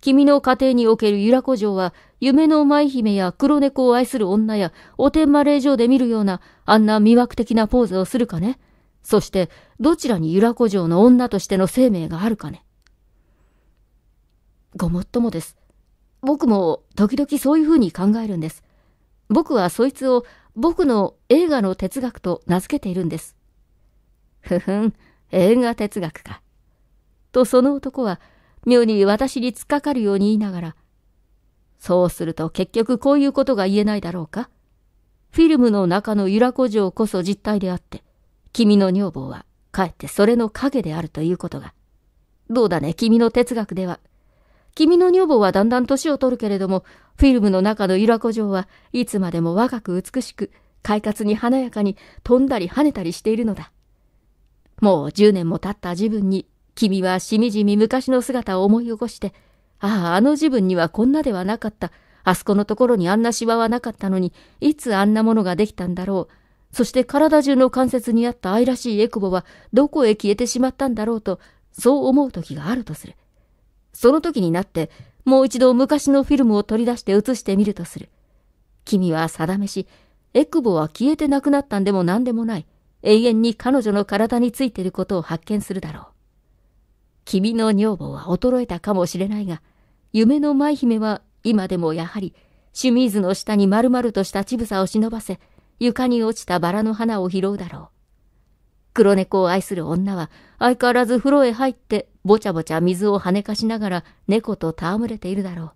君の家庭における由良古城は、夢の舞姫や黒猫を愛する女や、お天魔霊場で見るような、あんな魅惑的なポーズをするかね。そして、どちらに由良古城の女としての生命があるかね。ごもっともです。僕も時々そういうふうに考えるんです。僕はそいつを僕の映画の哲学と名付けているんです。ふふん、映画哲学か。とその男は妙に私に突っかかるように言いながら、そうすると結局こういうことが言えないだろうか。フィルムの中の由良古城こそ実体であって、君の女房はかえってそれの影であるということが。どうだね、君の哲学では君の女房はだんだん年を取るけれども、フィルムの中のイラコ城はいつまでも若く美しく、快活に華やかに飛んだり跳ねたりしているのだ。もう十年も経った自分に、君はしみじみ昔の姿を思い起こして、ああ、あの自分にはこんなではなかった。あそこのところにあんなシワはなかったのに、いつあんなものができたんだろう。そして体中の関節にあった愛らしいエクボはどこへ消えてしまったんだろうと、そう思う時があるとする。その時になって、もう一度昔のフィルムを取り出して映してみるとする。君は定めし、エクボは消えてなくなったんでも何でもない、永遠に彼女の体についていることを発見するだろう。君の女房は衰えたかもしれないが、夢の舞姫は今でもやはり、シュミーズの下に丸々とした乳房を忍ばせ、床に落ちたバラの花を拾うだろう。黒猫を愛する女は相変わらず風呂へ入ってぼちゃぼちゃ水をはねかしながら猫と戯れているだろう。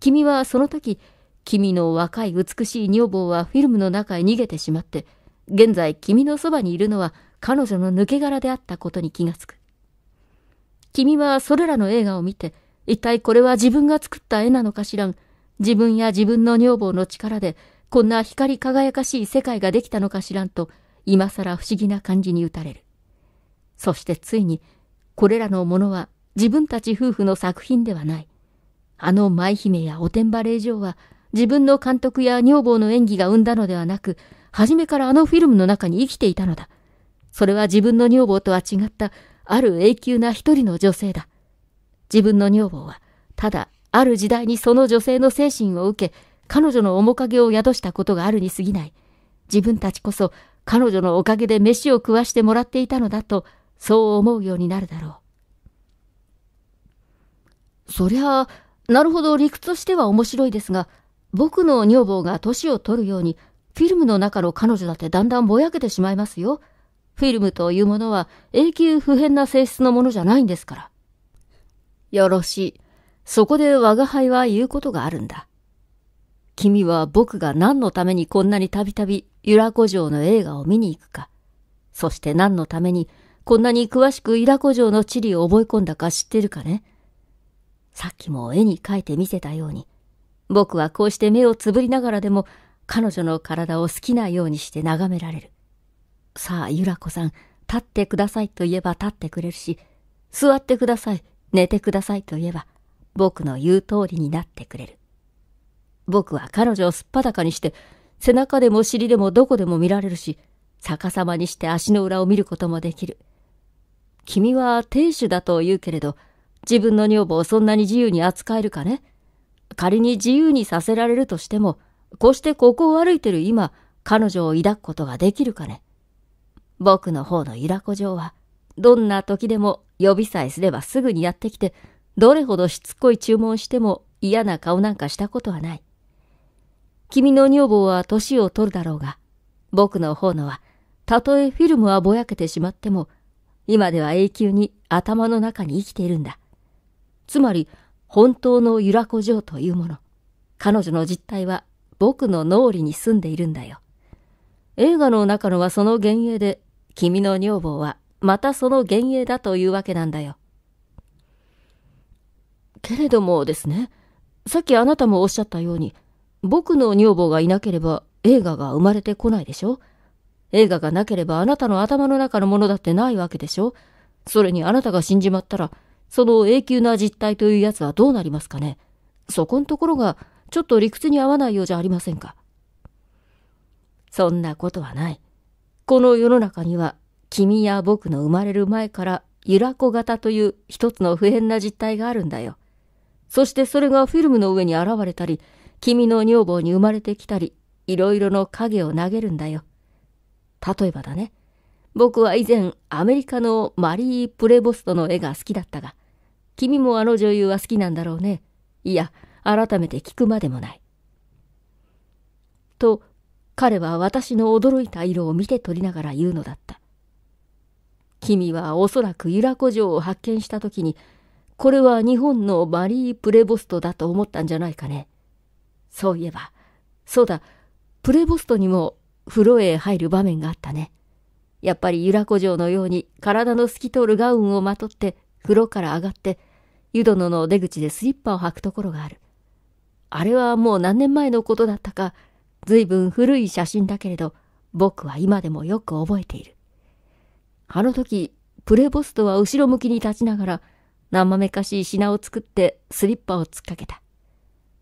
君はその時、君の若い美しい女房はフィルムの中へ逃げてしまって、現在君のそばにいるのは彼女の抜け殻であったことに気がつく。君はそれらの映画を見て、一体これは自分が作った絵なのかしらん、自分や自分の女房の力で、こんな光り輝かしい世界ができたのかしらんと、今更不思議な感じに打たれる。そしてついにこれらのものは自分たち夫婦の作品ではない。あの舞姫やおてんば令嬢は自分の監督や女房の演技が生んだのではなく、初めからあのフィルムの中に生きていたのだ。それは自分の女房とは違った、ある永久な一人の女性だ。自分の女房は、ただ、ある時代にその女性の精神を受け、彼女の面影を宿したことがあるに過ぎない。自分たちこそ、彼女のおかげで飯を食わしてもらっていたのだと、そう思うようになるだろう。そりゃあ、なるほど理屈としては面白いですが、僕の女房が年を取るように、フィルムの中の彼女だってだんだんぼやけてしまいますよ。フィルムというものは永久不変な性質のものじゃないんですから。よろしい。そこで我が輩は言うことがあるんだ。君は僕が何のためにこんなにたびたび由良古城の映画を見に行くか、そして何のためにこんなに詳しくイラコ城の地理を覚え込んだか知ってるかねさっきも絵に描いて見せたように、僕はこうして目をつぶりながらでも彼女の体を好きなようにして眺められる。さあ、ゆらこさん、立ってくださいと言えば立ってくれるし、座ってください、寝てくださいと言えば、僕の言う通りになってくれる。僕は彼女をすっぱだかにして、背中でも尻でもどこでも見られるし、逆さまにして足の裏を見ることもできる。君は亭主だと言うけれど、自分の女房をそんなに自由に扱えるかね仮に自由にさせられるとしても、こうしてここを歩いてる今、彼女を抱くことができるかね僕の方のイラコ城は、どんな時でも呼びさえすればすぐにやってきて、どれほどしつこい注文しても嫌な顔なんかしたことはない。君の女房は年を取るだろうが、僕の方のは、たとえフィルムはぼやけてしまっても、今では永久に頭の中に生きているんだ。つまり、本当の由良子城というもの。彼女の実態は僕の脳裏に住んでいるんだよ。映画の中のはその幻影で、君の女房はまたその幻影だというわけなんだよ。けれどもですね、さっきあなたもおっしゃったように、僕の女房がいなければ映画が生まれてこないでしょ映画がなければあなたの頭の中のものだってないわけでしょそれにあなたが死んじまったら、その永久な実態というやつはどうなりますかねそこんところが、ちょっと理屈に合わないようじゃありませんか。そんなことはない。この世の中には、君や僕の生まれる前から、ゆらこ型という一つの不変な実態があるんだよ。そしてそれがフィルムの上に現れたり、君の女房に生まれてきたり、いろいろの影を投げるんだよ。例えばだね。僕は以前アメリカのマリー・プレボストの絵が好きだったが、君もあの女優は好きなんだろうね。いや、改めて聞くまでもない。と、彼は私の驚いた色を見て取りながら言うのだった。君はおそらく由良古城を発見した時に、これは日本のマリー・プレボストだと思ったんじゃないかね。そういえば、そうだ、プレボストにも風呂へ入る場面があったね。やっぱり由良子城のように体の透き通るガウンをまとって風呂から上がって、湯殿の出口でスリッパを履くところがある。あれはもう何年前のことだったか、ずいぶん古い写真だけれど、僕は今でもよく覚えている。あの時、プレボストは後ろ向きに立ちながら、生めかしい品を作ってスリッパを突っかけた。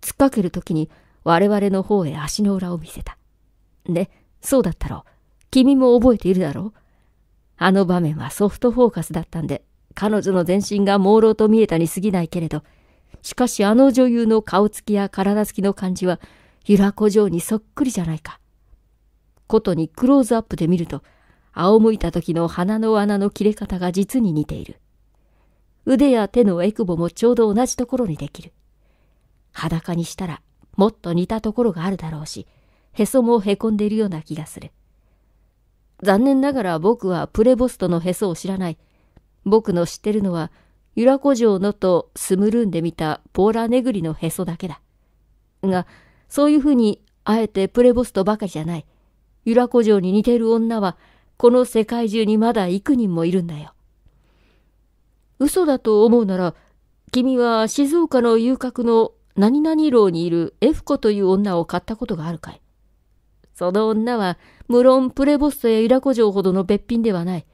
突っかける時に我々の方へ足の裏を見せた。ね、そうだったろう。君も覚えているだろう。あの場面はソフトフォーカスだったんで、彼女の全身が朦朧と見えたに過ぎないけれど、しかしあの女優の顔つきや体つきの感じは、ゆらこ嬢にそっくりじゃないか。ことにクローズアップで見ると、仰向いた時の鼻の穴の切れ方が実に似ている。腕や手のえくぼもちょうど同じところにできる。裸にしたらもっと似たところがあるだろうし、へそもへこんでいるような気がする。残念ながら僕はプレボストのへそを知らない。僕の知ってるのは、ユラコ城のとスムルーンで見たポーラネグリのへそだけだ。が、そういうふうに、あえてプレボストばかりじゃない。ユラコ城に似てる女は、この世界中にまだ幾人もいるんだよ。嘘だと思うなら、君は静岡の遊郭の何々楼にいるエフコという女を買ったことがあるかいその女は、無論プレボストやイラコ城ほどのべっぴんではない。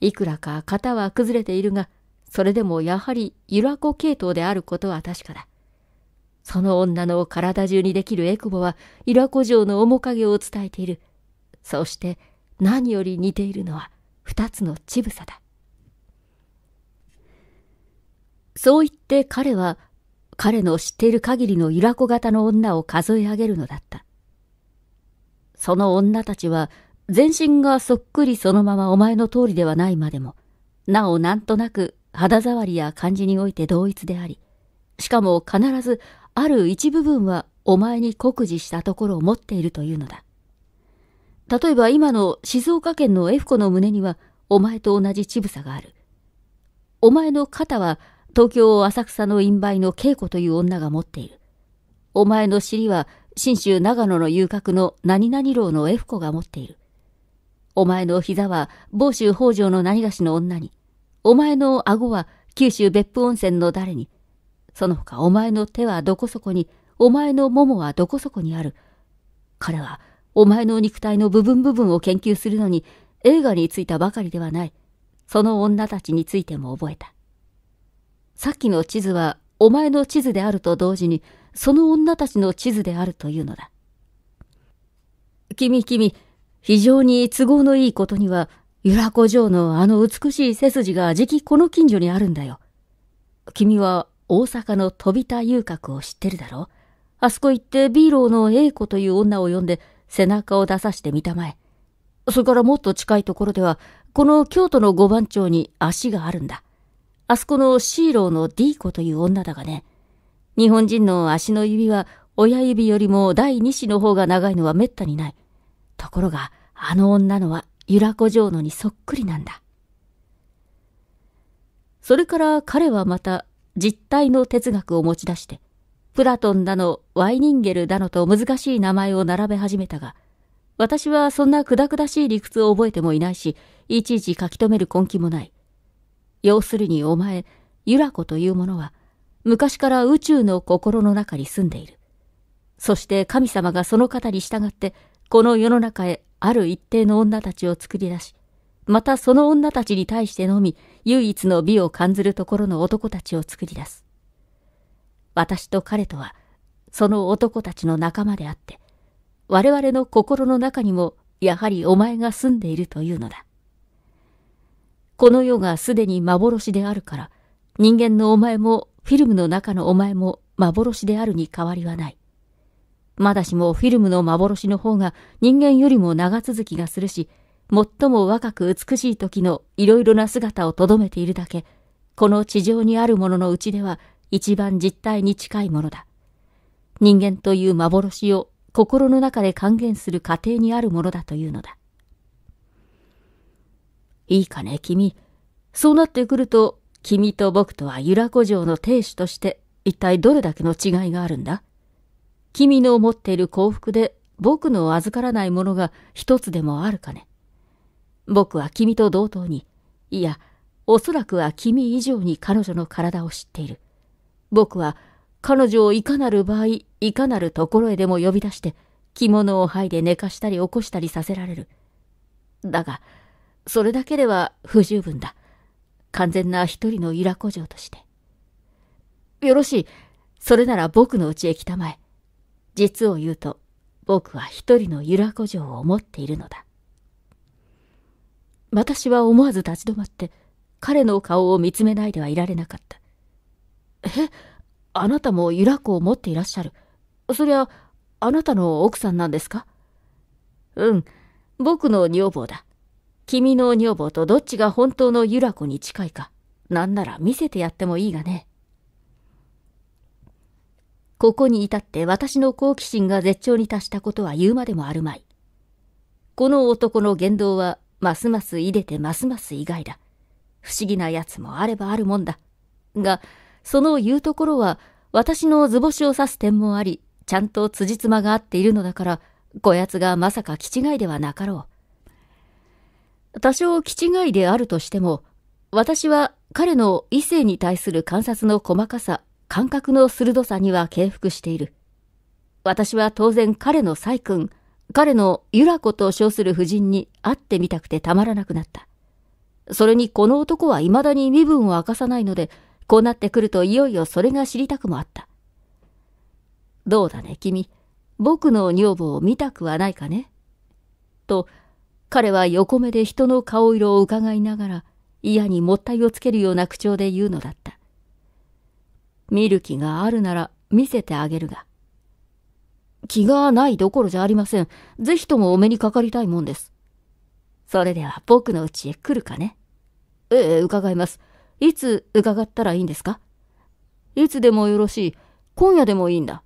いくらか型は崩れているが、それでもやはりイラコ系統であることは確かだ。その女の体中にできるエクボは、イラコ城の面影を伝えている。そして、何より似ているのは、二つの乳房だ。そう言って彼は、彼の知っている限りのイラコ型の女を数え上げるのだった。その女たちは、全身がそっくりそのままお前の通りではないまでも、なおなんとなく肌触りや感じにおいて同一であり、しかも必ずある一部分はお前に酷似したところを持っているというのだ。例えば今の静岡県の F 子の胸にはお前と同じ乳房がある。お前の肩は東京浅草の陰梅の稽古という女が持っている。お前の尻は信州長野の遊郭の何々楼の F 子が持っている。お前の膝は某州北条の何がしの女に、お前の顎は九州別府温泉の誰に、その他お前の手はどこそこに、お前のももはどこそこにある。彼はお前の肉体の部分部分を研究するのに映画についたばかりではない。その女たちについても覚えた。さっきの地図はお前の地図であると同時にその女たちの地図であるというのだ。君君、非常に都合のいいことには、由良子城のあの美しい背筋がじきこの近所にあるんだよ。君は大阪の飛田遊郭を知ってるだろあそこ行ってビーローの英子という女を呼んで背中を出さしてみたまえ。それからもっと近いところでは、この京都の五番町に足があるんだ。あそこのシーローの d 子という女だがね、日本人の足の指は親指よりも第二子の方が長いのは滅多にない。ところが、あの女のは由良子城野にそっくりなんだ。それから彼はまた実体の哲学を持ち出して、プラトンだの、ワイニンゲルだのと難しい名前を並べ始めたが、私はそんなくだくだしい理屈を覚えてもいないし、いちいち書き留める根気もない。要するにお前、由良子というものは、昔から宇宙の心の中に住んでいる。そして神様がその方に従って、この世の中へある一定の女たちを作り出し、またその女たちに対してのみ唯一の美を感じるところの男たちを作り出す。私と彼とは、その男たちの仲間であって、我々の心の中にもやはりお前が住んでいるというのだ。この世がすでに幻であるから、人間のお前もフィルムの中のお前も幻であるに変わりはない。まだしもフィルムの幻の方が人間よりも長続きがするし、最も若く美しい時のいろいろな姿をとどめているだけ、この地上にあるもののうちでは一番実体に近いものだ。人間という幻を心の中で還元する過程にあるものだというのだ。いいかね、君。そうなってくると、君と僕とは由良古城の亭主として一体どれだけの違いがあるんだ君の持っている幸福で僕の預からないものが一つでもあるかね僕は君と同等に、いや、おそらくは君以上に彼女の体を知っている。僕は彼女をいかなる場合、いかなるところへでも呼び出して、着物を剥いで寝かしたり起こしたりさせられる。だが、それだけでは不十分だ。完全な一人のイラ古城として。よろしい。それなら僕の家へ来たまえ。実を言うと、僕は一人の由良古城を持っているのだ。私は思わず立ち止まって、彼の顔を見つめないではいられなかった。え、あなたも由良子を持っていらっしゃる。そりゃ、あなたの奥さんなんですかうん、僕の女房だ。君の女房とどっちが本当のユラ子に近いか、なんなら見せてやってもいいがね。ここに至って私の好奇心が絶頂に達したことは言うまでもあるまい。この男の言動は、ますますいでてますます意外だ。不思議な奴もあればあるもんだ。が、その言うところは、私の図星を指す点もあり、ちゃんと辻褄が合っているのだから、こやつがまさか気違いではなかろう。多少気違いであるとしても、私は彼の異性に対する観察の細かさ、感覚の鋭さには敬服している。私は当然彼の細君、彼のユラ子と称する夫人に会ってみたくてたまらなくなった。それにこの男は未だに身分を明かさないので、こうなってくるといよいよそれが知りたくもあった。どうだね、君。僕の女房を見たくはないかね。と、彼は横目で人の顔色を伺いながら、嫌にもったいをつけるような口調で言うのだった。見る気があるなら見せてあげるが。気がないどころじゃありません。ぜひともお目にかかりたいもんです。それでは僕の家へ来るかね。ええ、伺います。いつ伺ったらいいんですかいつでもよろしい。今夜でもいいんだ。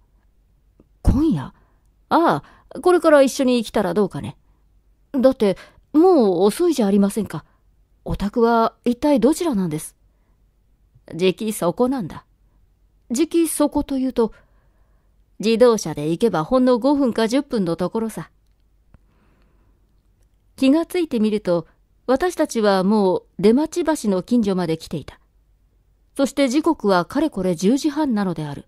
今夜ああ、これから一緒に来たらどうかね。だって、もう遅いじゃありませんか。お宅は一体どちらなんです時期そこなんだ。時期そこというと、自動車で行けばほんの5分か10分のところさ。気がついてみると、私たちはもう出町橋の近所まで来ていた。そして時刻はかれこれ10時半なのである。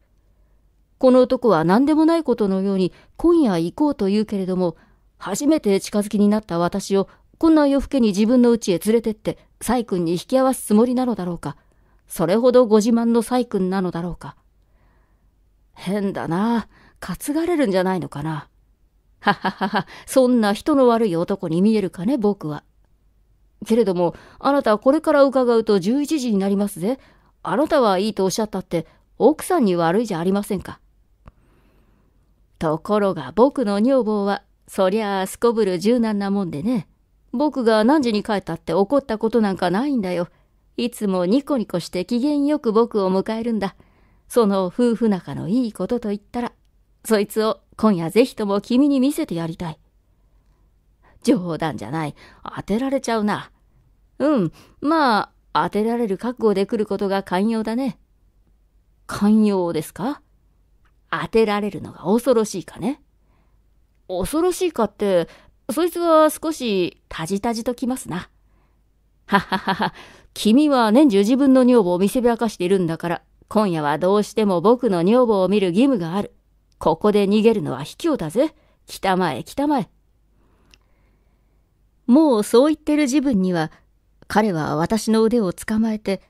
この男は何でもないことのように今夜行こうと言うけれども、初めて近づきになった私を、こんな夜更けに自分の家へ連れてって、サイ君に引き合わすつもりなのだろうか。それほどご自慢のサイ君なのだろうか。変だな。担がれるんじゃないのかな。はははは、そんな人の悪い男に見えるかね、僕は。けれども、あなたこれから伺うと11時になりますぜ。あなたはいいとおっしゃったって、奥さんに悪いじゃありませんか。ところが僕の女房はそりゃあ、すこぶる柔軟なもんでね。僕が何時に帰ったって怒ったことなんかないんだよ。いつもニコニコして機嫌よく僕を迎えるんだ。その夫婦仲のいいことと言ったら、そいつを今夜ぜひとも君に見せてやりたい。冗談じゃない。当てられちゃうな。うん。まあ、当てられる覚悟で来ることが寛容だね。寛容ですか当てられるのが恐ろしいかね。恐ろしいかって、そいつは少したじたじときますな。はははは、君は年中自分の女房を見せびらかしているんだから、今夜はどうしても僕の女房を見る義務がある。ここで逃げるのは卑怯だぜ。来たまえ、来たまえ。もうそう言ってる自分には、彼は私の腕を捕まえて、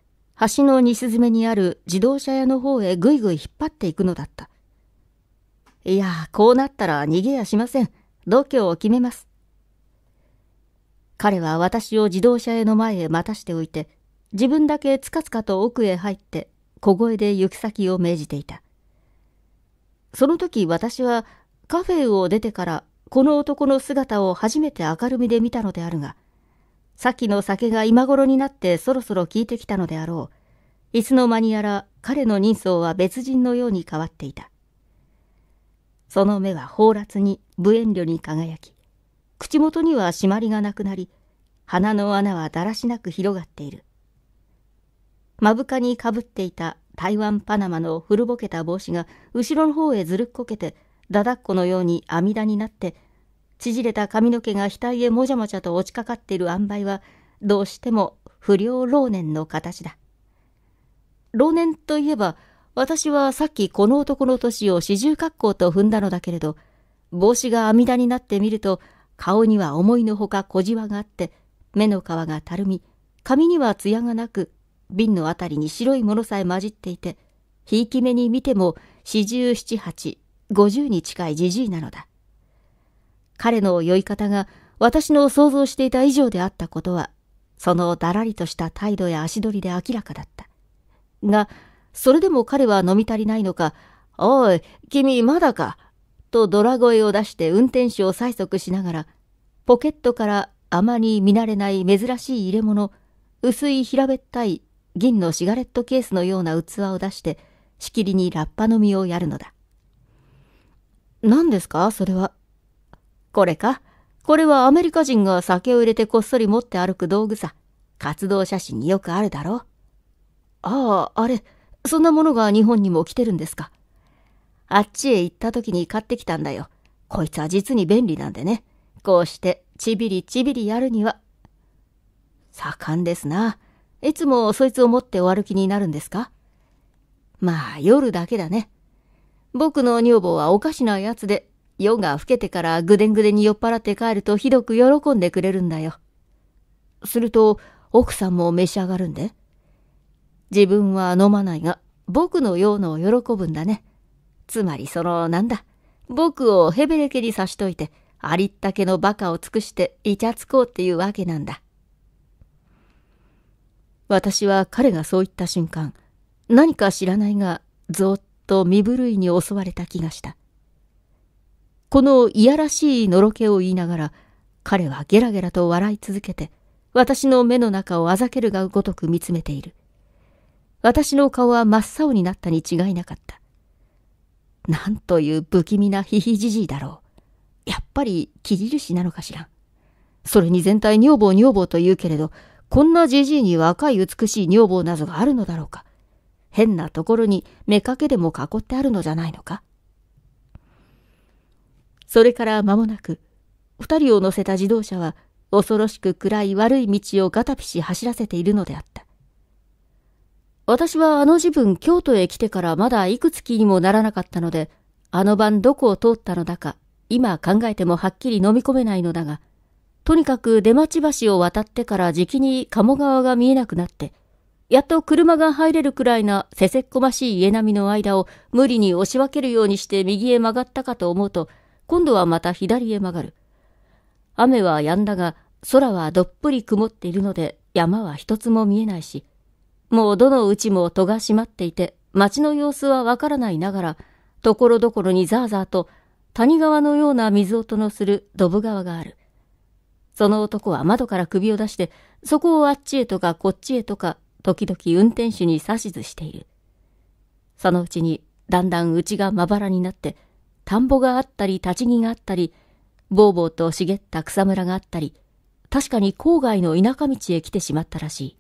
橋の西ずめにある自動車屋の方へぐいぐい引っ張っていくのだった。いや、こうなったら逃げやしません。度胸を決めます。彼は私を自動車への前へ待たしておいて、自分だけつかつかと奥へ入って、小声で行き先を命じていた。その時私はカフェを出てからこの男の姿を初めて明るみで見たのであるが、さっきの酒が今頃になってそろそろ効いてきたのであろう。いつの間にやら彼の人相は別人のように変わっていた。その目は放辣に無遠慮に輝き、口元には締まりがなくなり、鼻の穴はだらしなく広がっている。まぶかにかぶっていた台湾パナマの古ぼけた帽子が後ろの方へずるっこけて、だだっこのように弥陀になって、縮れた髪の毛が額へもじゃもじゃと落ちかかっている塩梅は、どうしても不良老年の形だ。老年といえば、私はさっきこの男の年を四十格好と踏んだのだけれど、帽子が網田になってみると、顔には思いのほか小じわがあって、目の皮がたるみ、髪には艶がなく、瓶のあたりに白いものさえ混じっていて、ひいき目に見ても四十七八、五十に近いじじいなのだ。彼の酔い方が私の想像していた以上であったことは、そのだらりとした態度や足取りで明らかだった。が、それでも彼は飲み足りないのか、おい、君まだか、とドラ声を出して運転手を催促しながら、ポケットからあまり見慣れない珍しい入れ物、薄い平べったい銀のシガレットケースのような器を出して、しきりにラッパ飲みをやるのだ。何ですかそれは。これかこれはアメリカ人が酒を入れてこっそり持って歩く道具さ。活動写真によくあるだろう。ああ、あれ、そんなものが日本にも来てるんですかあっちへ行った時に買ってきたんだよ。こいつは実に便利なんでね。こうして、ちびりちびりやるには。盛んですな。いつもそいつを持ってお歩きになるんですかまあ、夜だけだね。僕の女房はおかしなやつで、夜が更けてからぐでんぐでんに酔っ払って帰るとひどく喜んでくれるんだよ。すると、奥さんも召し上がるんで。自分は飲まないが、僕のようのを喜ぶんだね。つまりその、なんだ、僕をヘベレケにさしといて、ありったけのバカを尽くしてイチャつこうっていうわけなんだ。私は彼がそう言った瞬間、何か知らないが、ぞっと身震いに襲われた気がした。このいやらしいのろけを言いながら、彼はゲラゲラと笑い続けて、私の目の中をあざけるがごとく見つめている。私の顔は真っ青になったに違いなかった。なんという不気味なヒヒじじいだろう。やっぱり木印なのかしら。それに全体女房女房と言うけれど、こんなじじいに若い美しい女房などがあるのだろうか。変なところに目かけでも囲ってあるのじゃないのか。それから間もなく、二人を乗せた自動車は恐ろしく暗い悪い道をガタピシ走らせているのであった。私はあの時分京都へ来てからまだいくつきにもならなかったので、あの晩どこを通ったのだか、今考えてもはっきり飲み込めないのだが、とにかく出町橋を渡ってからじきに鴨川が見えなくなって、やっと車が入れるくらいなせせっこましい家並みの間を無理に押し分けるようにして右へ曲がったかと思うと、今度はまた左へ曲がる。雨は止んだが、空はどっぷり曇っているので山は一つも見えないし、もうどのうちも戸が閉まっていて、町の様子はわからないながら、ところどころにザーザーと谷川のような水音のするドブ川がある。その男は窓から首を出して、そこをあっちへとかこっちへとか、時々運転手に指図している。そのうちに、だんだんちがまばらになって、田んぼがあったり立ち木があったり、ぼうぼうと茂った草むらがあったり、確かに郊外の田舎道へ来てしまったらしい。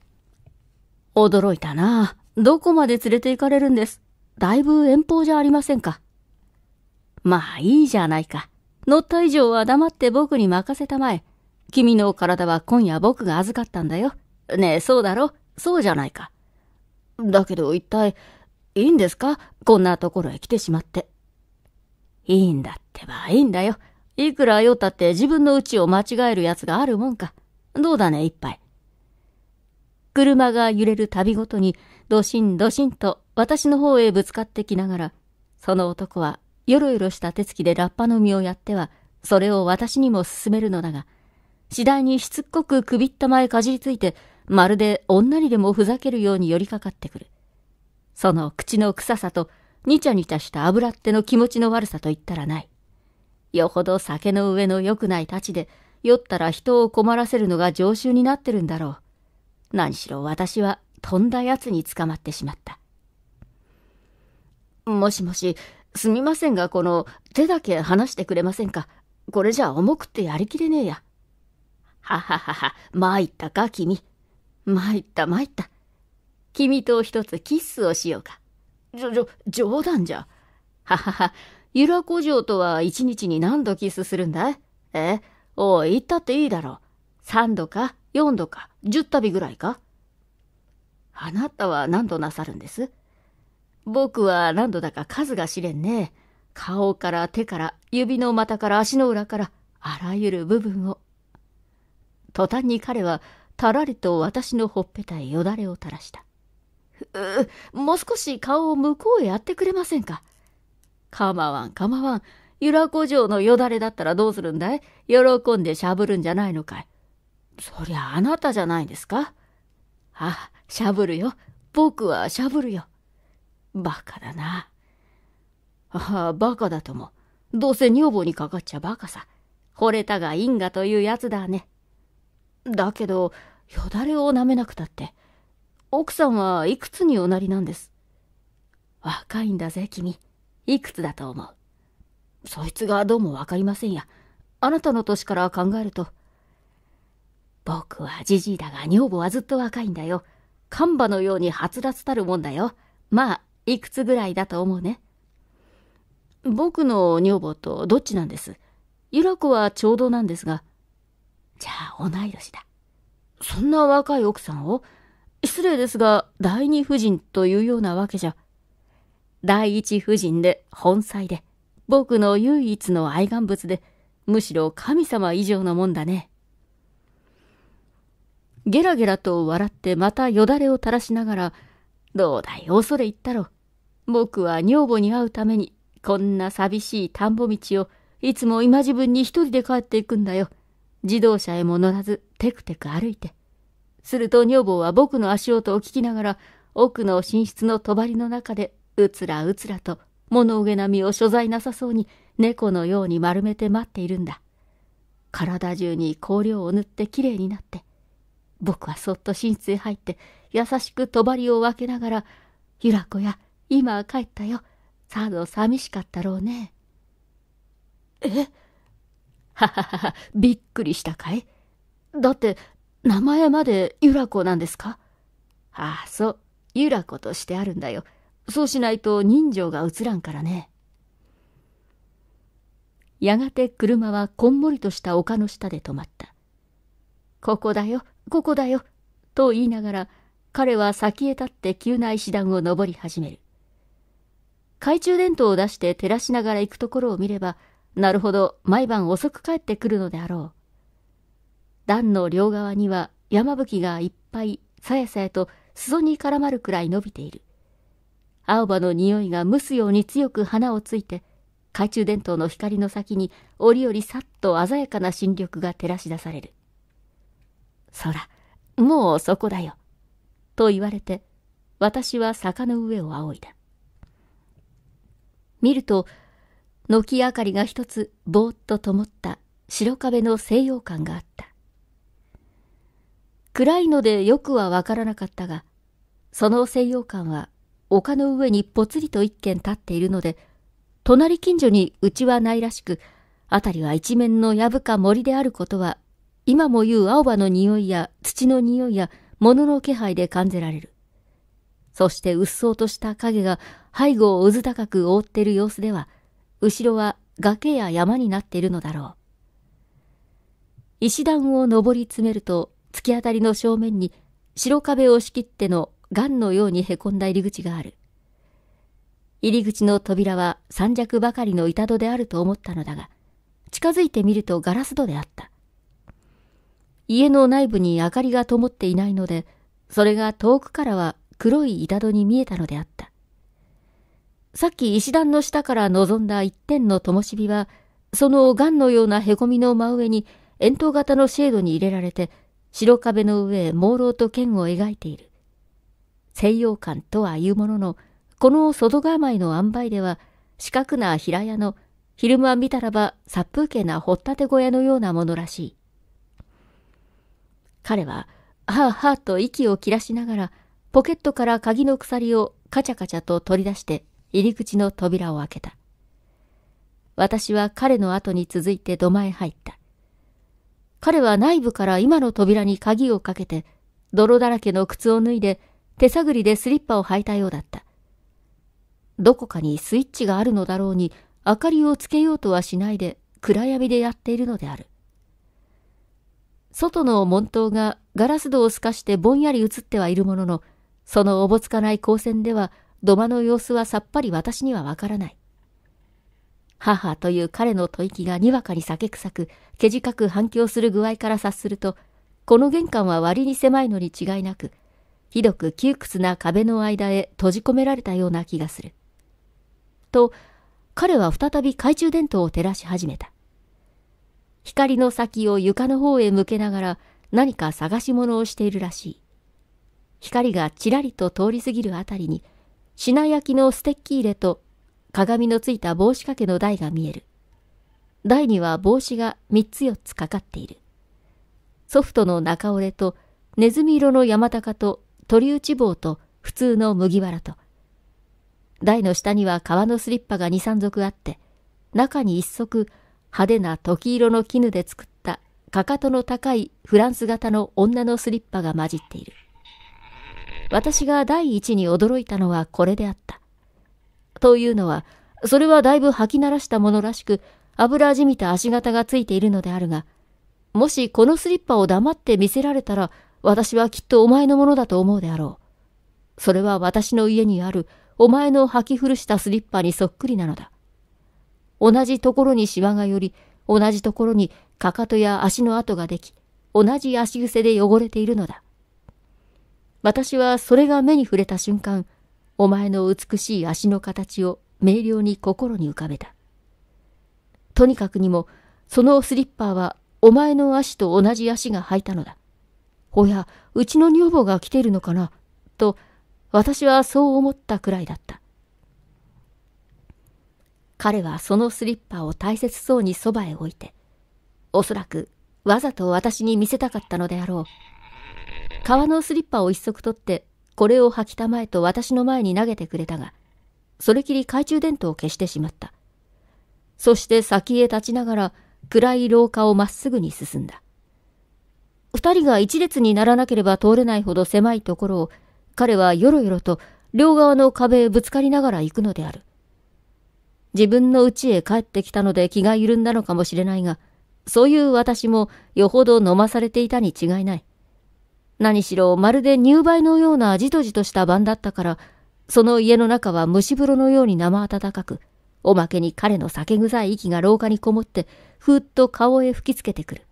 驚いたな。どこまで連れて行かれるんです。だいぶ遠方じゃありませんか。まあいいじゃないか。乗った以上は黙って僕に任せたまえ。君の体は今夜僕が預かったんだよ。ねえ、そうだろそうじゃないか。だけど一体、いいんですかこんなところへ来てしまって。いいんだってば、いいんだよ。いくら酔ったって自分の家を間違える奴があるもんか。どうだね、一杯。車が揺れる度ごとに、ドシンドシンと私の方へぶつかってきながら、その男は、よろよろした手つきでラッパの実をやっては、それを私にも勧めるのだが、次第にしつっこく首ったまえかじりついて、まるで女にでもふざけるように寄りかかってくる。その口の臭さと、にちゃにちゃした油っての気持ちの悪さと言ったらない。よほど酒の上の良くない太ちで、酔ったら人を困らせるのが常習になってるんだろう。何しろ私は飛んだ奴に捕まってしまった。もしもし、すみませんが、この手だけ離してくれませんか。これじゃ重くってやりきれねえや。はははは、参ったか、君。参った参った。君と一つキッスをしようか。ちょ、ちょ、冗談じゃ。ははは、由良古城とは一日に何度キスするんだいえおい、言ったっていいだろ3度か4度か10旅ぐらいかあなたは何度なさるんです僕は何度だか数が知れんね。顔から手から指の股から足の裏からあらゆる部分を。途端に彼はたらりと私のほっぺたへよだれを垂らした。うもう少し顔を向こうへやってくれませんかかまわんかまわん。由良古城のよだれだったらどうするんだい喜んでしゃぶるんじゃないのかい。そりゃあなたじゃないですかあ、しゃぶるよ。僕はしゃぶるよ。バカだな。ああ、バカだとも。どうせ女房にかかっちゃバカさ。惚れたが因果というやつだね。だけど、よだれを舐めなくたって。奥さんはいくつにおなりなんです若いんだぜ、君。いくつだと思うそいつがどうもわかりませんや。あなたの歳から考えると、僕はじじいだが女房はずっと若いんだよ。カンバのようにはつらつたるもんだよ。まあ、いくつぐらいだと思うね。僕の女房とどっちなんです。由良子はちょうどなんですが。じゃあ、同い年だ。そんな若い奥さんを失礼ですが、第二夫人というようなわけじゃ。第一夫人で、本妻で、僕の唯一の愛玩物で、むしろ神様以上のもんだね。ゲラゲラと笑ってまたよだれを垂らしながら、どうだい、恐れ言ったろ。僕は女房に会うために、こんな寂しい田んぼ道を、いつも今自分に一人で帰っていくんだよ。自動車へも乗らず、テクテク歩いて。すると女房は僕の足音を聞きながら、奥の寝室の帳の中で、うつらうつらと、物憂げなみを所在なさそうに、猫のように丸めて待っているんだ。体中に香料を塗ってきれいになって、僕はそっと寝室へ入って、優しく帳を分けながら、ゆら子や、今は帰ったよ。さぞ寂しかったろうね。えははは、びっくりしたかいだって、名前までゆらこなんですかああ、そう、ゆら子としてあるんだよ。そうしないと人情が映らんからね。やがて車はこんもりとした丘の下で止まった。ここだよ。ここだよ、と言いながら、彼は先へ立って急な石段を登り始める。懐中電灯を出して照らしながら行くところを見れば、なるほど、毎晩遅く帰ってくるのであろう。段の両側には山吹がいっぱい、さやさやと裾に絡まるくらい伸びている。青葉の匂いが蒸すように強く花をついて、懐中電灯の光の先に折々さっと鮮やかな新緑が照らし出される。そら、もうそこだよ。と言われて、私は坂の上を仰いだ。見ると、軒明かりが一つぼーっと灯った白壁の西洋館があった。暗いのでよくはわからなかったが、その西洋館は丘の上にぽつりと一軒立っているので、隣近所にうちはないらしく、辺りは一面のやぶか森であることは今も言う青葉の匂いや土の匂いや物の気配で感じられる。そして鬱蒼とした影が背後をうず高く覆っている様子では、後ろは崖や山になっているのだろう。石段を登り詰めると、突き当たりの正面に白壁を仕切っての岩のように凹んだ入り口がある。入り口の扉は三尺ばかりの板戸であると思ったのだが、近づいてみるとガラス戸であった。家の内部に明かりが灯っていないので、それが遠くからは黒い板戸に見えたのであった。さっき石段の下から望んだ一点の灯火は、その岩のような凹みの真上に円筒型のシェードに入れられて、白壁の上へ朦朧と剣を描いている。西洋館とはいうものの、この外構えの塩梅では、四角な平屋の、昼間見たらば殺風景な掘っ立て小屋のようなものらしい。彼は、はあはあと息を切らしながら、ポケットから鍵の鎖をカチャカチャと取り出して、入り口の扉を開けた。私は彼の後に続いて土間へ入った。彼は内部から今の扉に鍵をかけて、泥だらけの靴を脱いで、手探りでスリッパを履いたようだった。どこかにスイッチがあるのだろうに、明かりをつけようとはしないで、暗闇でやっているのである。外の門頭がガラス戸を透かしてぼんやり映ってはいるものの、そのおぼつかない光線では土間の様子はさっぱり私にはわからない。母という彼の吐息がにわかに酒臭く、けじかく反響する具合から察すると、この玄関は割に狭いのに違いなく、ひどく窮屈な壁の間へ閉じ込められたような気がする。と、彼は再び懐中電灯を照らし始めた。光の先を床の方へ向けながら何か探し物をしているらしい。光がちらりと通り過ぎるあたりに、品焼きのステッキ入れと鏡のついた帽子掛けの台が見える。台には帽子が3つ4つかかっている。ソフトの中折れと、ネズミ色の山高と鳥打ち棒と普通の麦わらと。台の下には革のスリッパが2、3足あって、中に1足派手な時色の絹で作ったかかとの高いフランス型の女のスリッパが混じっている。私が第一に驚いたのはこれであった。というのは、それはだいぶ吐き慣らしたものらしく、油じみた足型がついているのであるが、もしこのスリッパを黙って見せられたら、私はきっとお前のものだと思うであろう。それは私の家にある、お前の履き古したスリッパにそっくりなのだ。同じところにシワが寄り、同じところにかかとや足の跡ができ、同じ足癖で汚れているのだ。私はそれが目に触れた瞬間、お前の美しい足の形を明瞭に心に浮かべた。とにかくにも、そのスリッパはお前の足と同じ足が履いたのだ。おや、うちの女房が来ているのかな、と、私はそう思ったくらいだった。彼はそのスリッパを大切そうにそばへ置いて、おそらくわざと私に見せたかったのであろう。革のスリッパを一足取って、これを履きたまえと私の前に投げてくれたが、それきり懐中電灯を消してしまった。そして先へ立ちながら、暗い廊下をまっすぐに進んだ。二人が一列にならなければ通れないほど狭いところを、彼はよろよろと両側の壁へぶつかりながら行くのである。自分の家へ帰ってきたので気が緩んだのかもしれないが、そういう私もよほど飲まされていたに違いない。何しろまるで乳梅のようなじとじとした晩だったから、その家の中は蒸し風呂のように生暖かく、おまけに彼の酒臭い息が廊下にこもって、ふっと顔へ吹きつけてくる。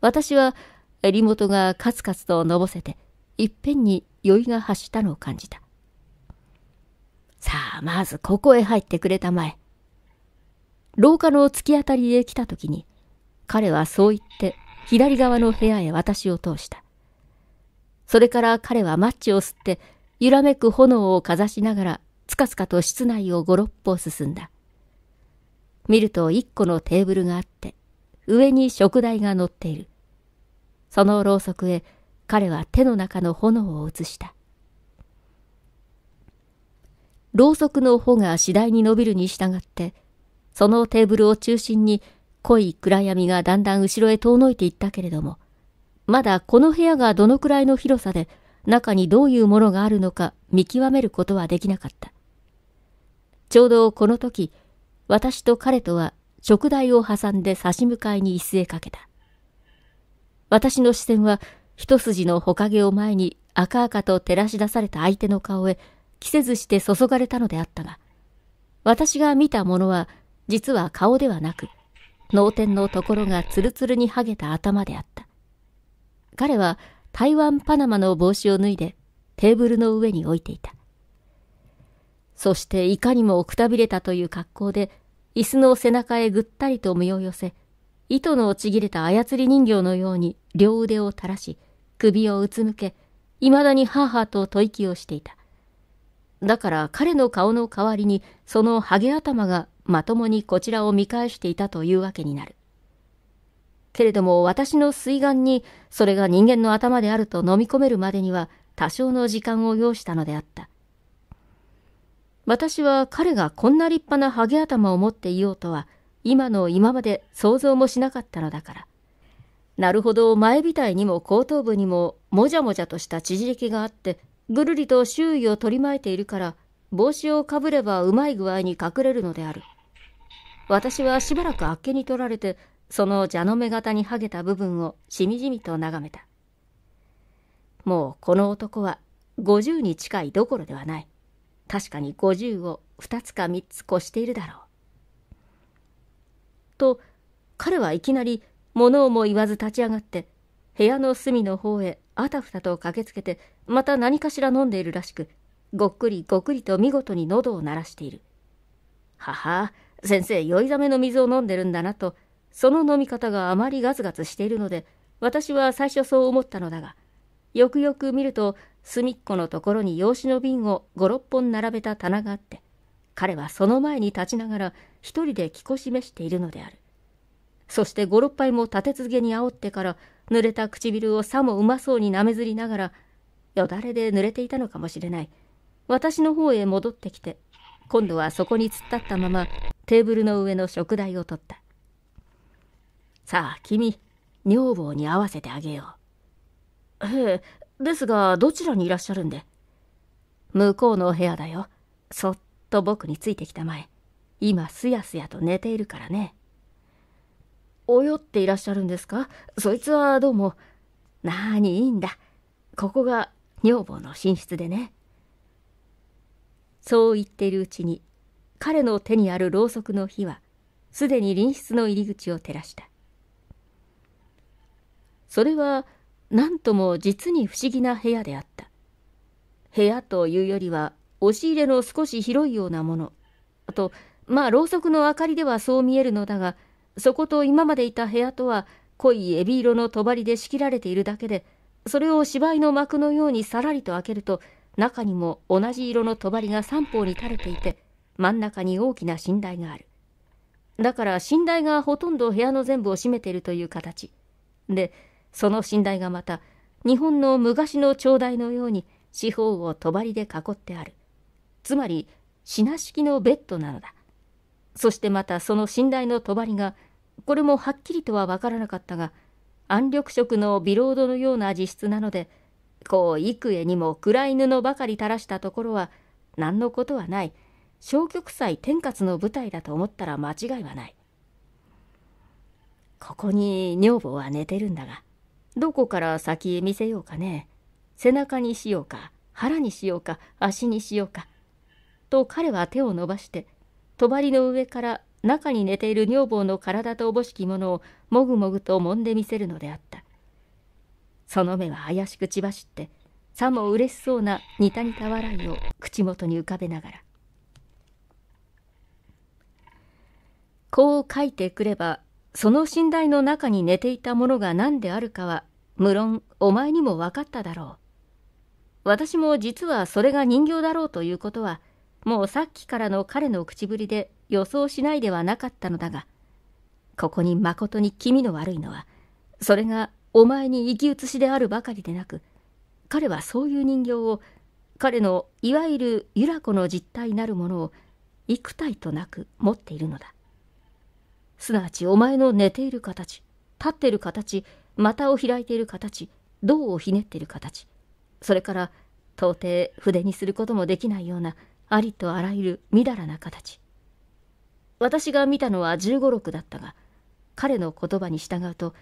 私は襟元がカツカツとのぼせて、いっぺんに酔いが発したのを感じた。さあ、まずここへ入ってくれたまえ。廊下の突き当たりへ来た時に、彼はそう言って左側の部屋へ私を通した。それから彼はマッチを吸って、揺らめく炎をかざしながら、つかつかと室内を五六歩進んだ。見ると一個のテーブルがあって、上に食台が乗っている。そのろうそくへ、彼は手の中の炎を移した。ろうそくの穂が次第に伸びるに従って、そのテーブルを中心に濃い暗闇がだんだん後ろへ遠のいていったけれども、まだこの部屋がどのくらいの広さで、中にどういうものがあるのか見極めることはできなかった。ちょうどこの時、私と彼とは食台を挟んで差し向かいに椅子へかけた。私の視線は一筋の穂陰を前に赤々と照らし出された相手の顔へ着せずして注がれたのであったが、私が見たものは実は顔ではなく、脳天のところがツルツルに剥げた頭であった。彼は台湾パナマの帽子を脱いでテーブルの上に置いていた。そしていかにもくたびれたという格好で、椅子の背中へぐったりと身を寄せ、糸のちぎれた操り人形のように両腕を垂らし、首をうつむけ、いまだに母と吐息をしていた。だから彼の顔の代わりにそのハゲ頭がまともにこちらを見返していたというわけになる。けれども私の水眼にそれが人間の頭であると飲み込めるまでには多少の時間を要したのであった。私は彼がこんな立派なハゲ頭を持っていようとは今の今まで想像もしなかったのだから。なるほど前みたいにも後頭部にももじゃもじゃとした縮れきがあってぐるりと周囲を取り巻いているから、帽子をかぶればうまい具合に隠れるのである。私はしばらくあっけに取られて、その蛇の目型にはげた部分をしみじみと眺めた。もうこの男は五十に近いどころではない。確かに五十を二つか三つ越しているだろう。と、彼はいきなり物をも言わず立ち上がって、部屋の隅の方へあたふたと駆けつけてまた何かしら飲んでいるらしくごっくりごっくりと見事に喉を鳴らしているはは先生酔いざめの水を飲んでるんだなとその飲み方があまりガツガツしているので私は最初そう思ったのだがよくよく見ると隅っこのところに用紙の瓶を56本並べた棚があって彼はその前に立ちながら一人で着こしめしているのであるそして五六杯も立て続けに煽ってから、濡れた唇をさもうまそうに舐めずりながら、よだれで濡れていたのかもしれない。私の方へ戻ってきて、今度はそこに突っ立ったまま、テーブルの上の食材を取った。さあ、君、女房に会わせてあげよう。へえ、ですが、どちらにいらっしゃるんで向こうのお部屋だよ。そっと僕についてきたまえ。今、すやすやと寝ているからね。泳っていらっしゃるんですかそいつはどうも。なーに、いいんだ。ここが女房の寝室でね。そう言っているうちに、彼の手にあるろうそくの火は、すでに隣室の入り口を照らした。それは、何とも実に不思議な部屋であった。部屋というよりは、押し入れの少し広いようなもの。あと、まあ、ろうそくの明かりではそう見えるのだが、そこと今までいた部屋とは濃いエビ色の帳で仕切られているだけで、それを芝居の幕のようにさらりと開けると、中にも同じ色の帳が3方に垂れていて、真ん中に大きな寝台がある。だから寝台がほとんど部屋の全部を占めているという形。で、その寝台がまた、日本の昔の頂代のように四方を帳で囲ってある。つまり、品式のベッドなのだ。そしてまたその寝台の帳が、これもはっきりとは分からなかったが暗緑色のビロードのような実質なのでこう幾重にも暗い布ばかり垂らしたところは何のことはない消極祭天活の舞台だと思ったら間違いはないここに女房は寝てるんだがどこから先見せようかね背中にしようか腹にしようか足にしようかと彼は手を伸ばして帳の上から中に寝ている女房の体とおぼしきものをもぐもぐと揉んでみせるのであったその目は怪しく血走ってさも嬉しそうなにたにた笑いを口元に浮かべながらこう書いてくればその寝台の中に寝ていたものが何であるかは無論お前にも分かっただろう私も実はそれが人形だろうということはもうさっきからの彼の口ぶりで予想しないではなかったのだが、ここにまことに気味の悪いのは、それがお前に生き写しであるばかりでなく、彼はそういう人形を、彼のいわゆる由良子の実体なるものを、幾体となく持っているのだ。すなわちお前の寝ている形、立っている形、股を開いている形、胴をひねっている形、それから到底筆にすることもできないようなありとあらゆるみだらな形。私が見たのは15、六だったが、彼の言葉に従うと、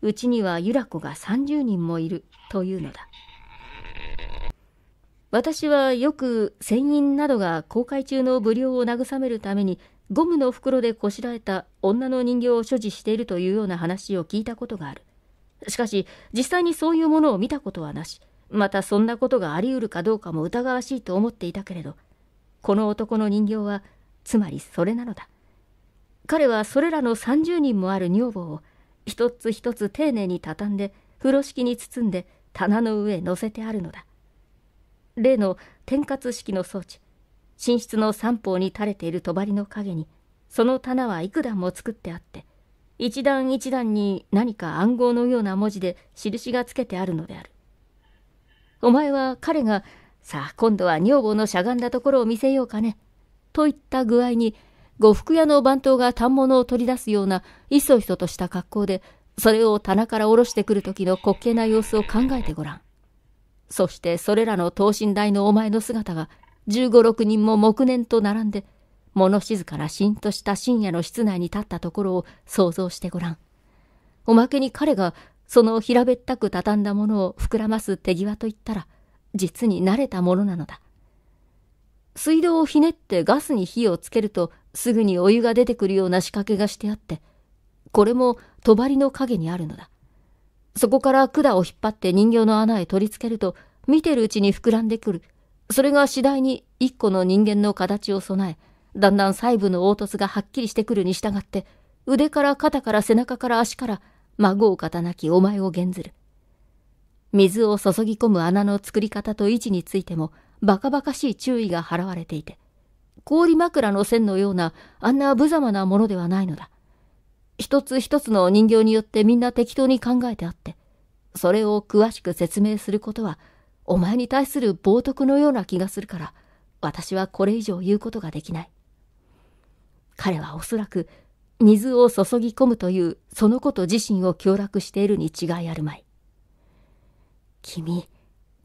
うちには由良子が30人もいるというのだ。私はよく船員などが航海中の無料を慰めるためにゴムの袋でこしらえた女の人形を所持しているというような話を聞いたことがある。しかし、実際にそういうものを見たことはなし、またそんなことがあり得るかどうかも疑わしいと思っていたけれど、この男の人形は、つまりそれなのだ。彼はそれらの30人もある女房を一つ一つ丁寧に畳んで風呂敷に包んで棚の上へ乗せてあるのだ例の転活式の装置寝室の三方に垂れている帳の陰にその棚は幾段も作ってあって一段一段に何か暗号のような文字で印がつけてあるのであるお前は彼がさあ今度は女房のしゃがんだところを見せようかねといった具合に呉服屋の番頭が反物を取り出すような、いそいそとした格好で、それを棚から下ろしてくる時の滑稽な様子を考えてごらん。そしてそれらの等身大のお前の姿が、十五六人も黙念と並んで、物静かなしんとした深夜の室内に立ったところを想像してごらん。おまけに彼が、その平べったく畳んだものを膨らます手際といったら、実に慣れたものなのだ。水道をひねってガスに火をつけるとすぐにお湯が出てくるような仕掛けがしてあって、これも帳の陰にあるのだ。そこから管を引っ張って人形の穴へ取り付けると、見てるうちに膨らんでくる。それが次第に一個の人間の形を備え、だんだん細部の凹凸がはっきりしてくるに従って、腕から肩から背中から足から、孫を肩なきお前を減ずる。水を注ぎ込む穴の作り方と位置についても、バカバカしい注意が払われていて、氷枕の線のような、あんな無様なものではないのだ。一つ一つの人形によってみんな適当に考えてあって、それを詳しく説明することは、お前に対する冒涜のような気がするから、私はこれ以上言うことができない。彼はおそらく、水を注ぎ込むというそのこと自身を協楽しているに違いあるまい。君、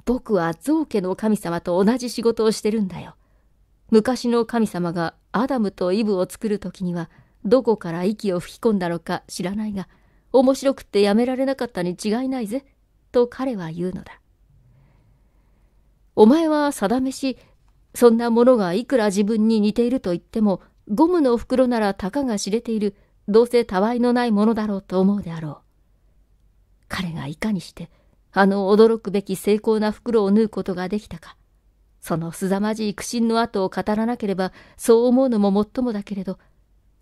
僕は造家の神様と同じ仕事をしてるんだよ。昔の神様がアダムとイブを作る時にはどこから息を吹き込んだのか知らないが面白くってやめられなかったに違いないぜと彼は言うのだお前は定めしそんなものがいくら自分に似ていると言ってもゴムの袋ならたかが知れているどうせたわいのないものだろうと思うであろう彼がいかにしてあの驚くべき精巧な袋を縫うことができたかそのすざまじい苦心の跡を語らなければ、そう思うのももっともだけれど、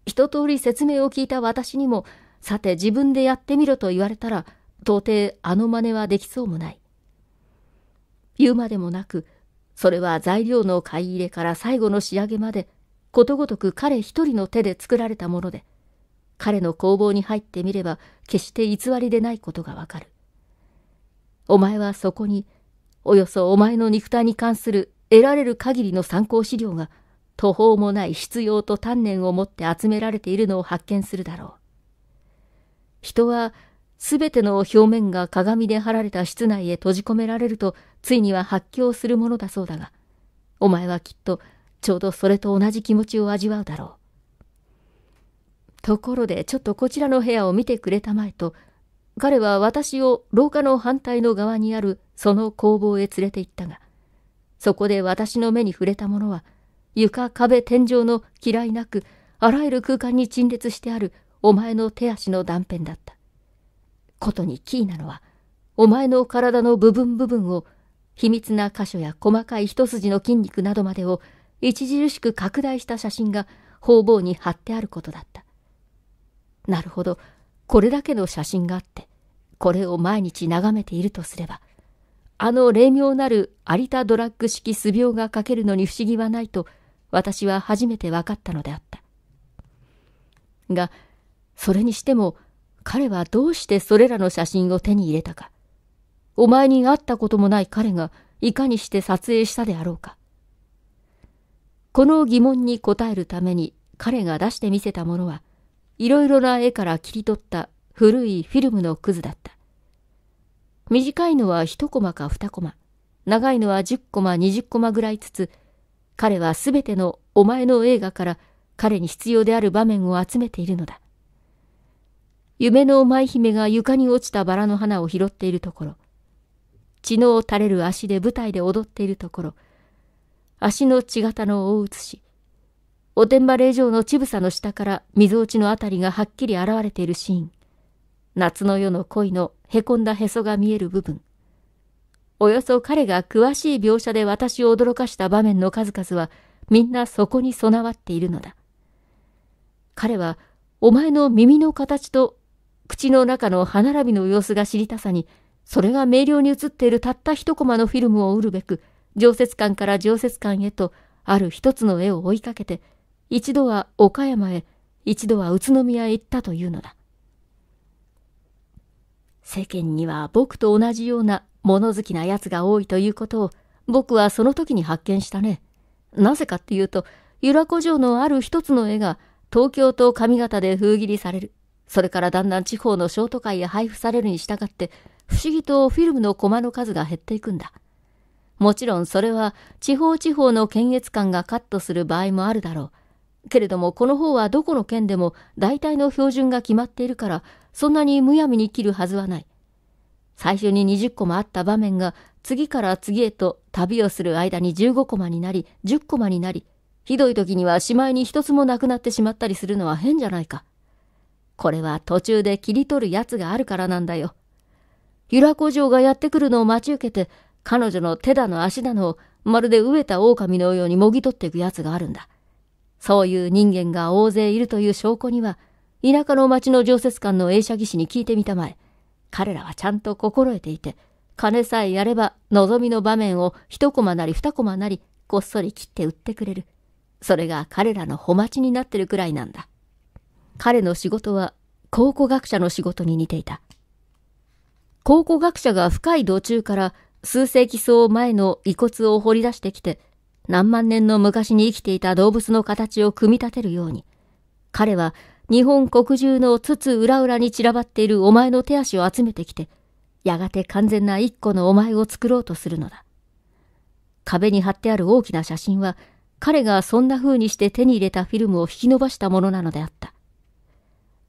一通り説明を聞いた私にも、さて自分でやってみろと言われたら、到底あの真似はできそうもない。言うまでもなく、それは材料の買い入れから最後の仕上げまで、ことごとく彼一人の手で作られたもので、彼の工房に入ってみれば、決して偽りでないことがわかる。お前はそこに、およそお前の肉体に関する得られる限りの参考資料が途方もない必要と丹念を持って集められているのを発見するだろう。人は全ての表面が鏡で貼られた室内へ閉じ込められるとついには発狂するものだそうだが、お前はきっとちょうどそれと同じ気持ちを味わうだろう。ところでちょっとこちらの部屋を見てくれたまえと、彼は私を廊下の反対の側にあるその工房へ連れて行ったが、そこで私の目に触れたものは、床、壁、天井の嫌いなく、あらゆる空間に陳列してあるお前の手足の断片だった。ことにキーなのは、お前の体の部分部分を、秘密な箇所や細かい一筋の筋肉などまでを著しく拡大した写真が方々に貼ってあることだった。なるほど、これだけの写真があって、これを毎日眺めているとすれば、あの霊妙なる有田ドラッグ式素描が描けるのに不思議はないと私は初めて分かったのであった。が、それにしても彼はどうしてそれらの写真を手に入れたか。お前に会ったこともない彼がいかにして撮影したであろうか。この疑問に答えるために彼が出してみせたものは、いろいろな絵から切り取った古いフィルムのクズだった。短いのは1コマか2コマ、長いのは10コマ、20コマぐらいつつ、彼はすべてのお前の映画から彼に必要である場面を集めているのだ。夢の舞姫が床に落ちたバラの花を拾っているところ、血の垂れる足で舞台で踊っているところ、足の血型の大写し、おてんば霊場の乳房の下から水落ちのあたりがはっきり現れているシーン、夏の夜の恋のへこんだへそが見える部分。およそ彼が詳しい描写で私を驚かした場面の数々は、みんなそこに備わっているのだ。彼は、お前の耳の形と、口の中の歯並びの様子が知りたさに、それが明瞭に映っているたった一コマのフィルムを売るべく、常設館から常設館へと、ある一つの絵を追いかけて、一度は岡山へ、一度は宇都宮へ行ったというのだ。世間には僕と同じような物好きな奴が多いということを僕はその時に発見したね。なぜかっていうと、由良古城のある一つの絵が東京と上方で封切りされる。それからだんだん地方の小都会へ配布されるに従って、不思議とフィルムのコマの数が減っていくんだ。もちろんそれは地方地方の検閲官がカットする場合もあるだろう。けれどもこの方はどこの県でも大体の標準が決まっているから、そんなにむやみに切るはずはない。最初に20コマあった場面が次から次へと旅をする間に15コマになり、10コマになり、ひどい時にはしまいに一つもなくなってしまったりするのは変じゃないか。これは途中で切り取るやつがあるからなんだよ。良小城がやってくるのを待ち受けて、彼女の手だの足だのをまるで飢えた狼のようにもぎ取っていくやつがあるんだ。そういう人間が大勢いるという証拠には、田舎の町の常設館の映写技師に聞いてみたまえ、彼らはちゃんと心得ていて、金さえやれば望みの場面を一コマなり二コマなり、こっそり切って売ってくれる。それが彼らの穂待ちになってるくらいなんだ。彼の仕事は考古学者の仕事に似ていた。考古学者が深い道中から数世紀層前の遺骨を掘り出してきて、何万年の昔に生きていた動物の形を組み立てるように、彼は日本国中の筒裏浦々に散らばっているお前の手足を集めてきて、やがて完全な一個のお前を作ろうとするのだ。壁に貼ってある大きな写真は、彼がそんな風にして手に入れたフィルムを引き伸ばしたものなのであった。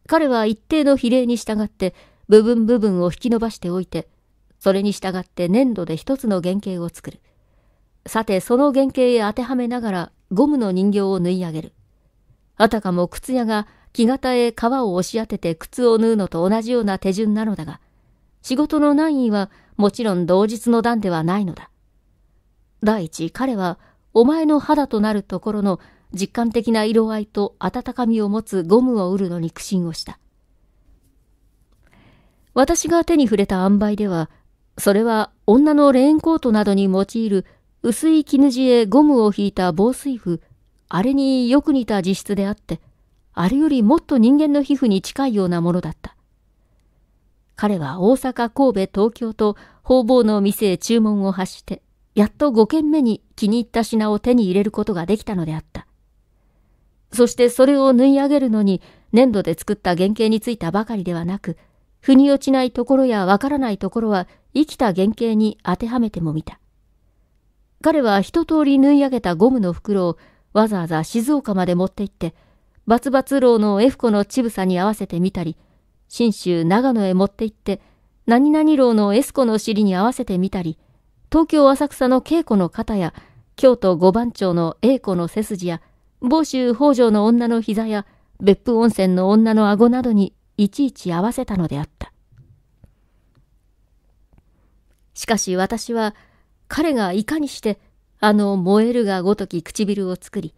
彼は一定の比例に従って、部分部分を引き伸ばしておいて、それに従って粘土で一つの原型を作る。さて、その原型へ当てはめながら、ゴムの人形を縫い上げる。あたかも靴屋が木型へ革を押し当てて靴を縫うのと同じような手順なのだが、仕事の難易はもちろん同日の段ではないのだ。第一、彼はお前の肌となるところの実感的な色合いと温かみを持つゴムを売るのに苦心をした。私が手に触れた塩梅では、それは女のレーンコートなどに用いる薄い絹地へゴムを引いた防水布、あれによく似た自質であって、あれよりもっと人間の皮膚に近いようなものだった。彼は大阪、神戸、東京と方々の店へ注文を発して、やっと5軒目に気に入った品を手に入れることができたのであった。そしてそれを縫い上げるのに粘土で作った原型についたばかりではなく、腑に落ちないところやわからないところは生きた原型に当てはめてもみた。彼は一通り縫い上げたゴムの袋をわざわざ静岡まで持って行ってバツバツ楼の F 子の乳房に合わせてみたり、信州長野へ持って行って、何々楼の S 子の尻に合わせてみたり、東京浅草の稽古の肩や、京都五番町の栄子の背筋や、房州北条の女の膝や、別府温泉の女の顎などにいちいち合わせたのであった。しかし私は、彼がいかにして、あの燃えるがごとき唇を作り、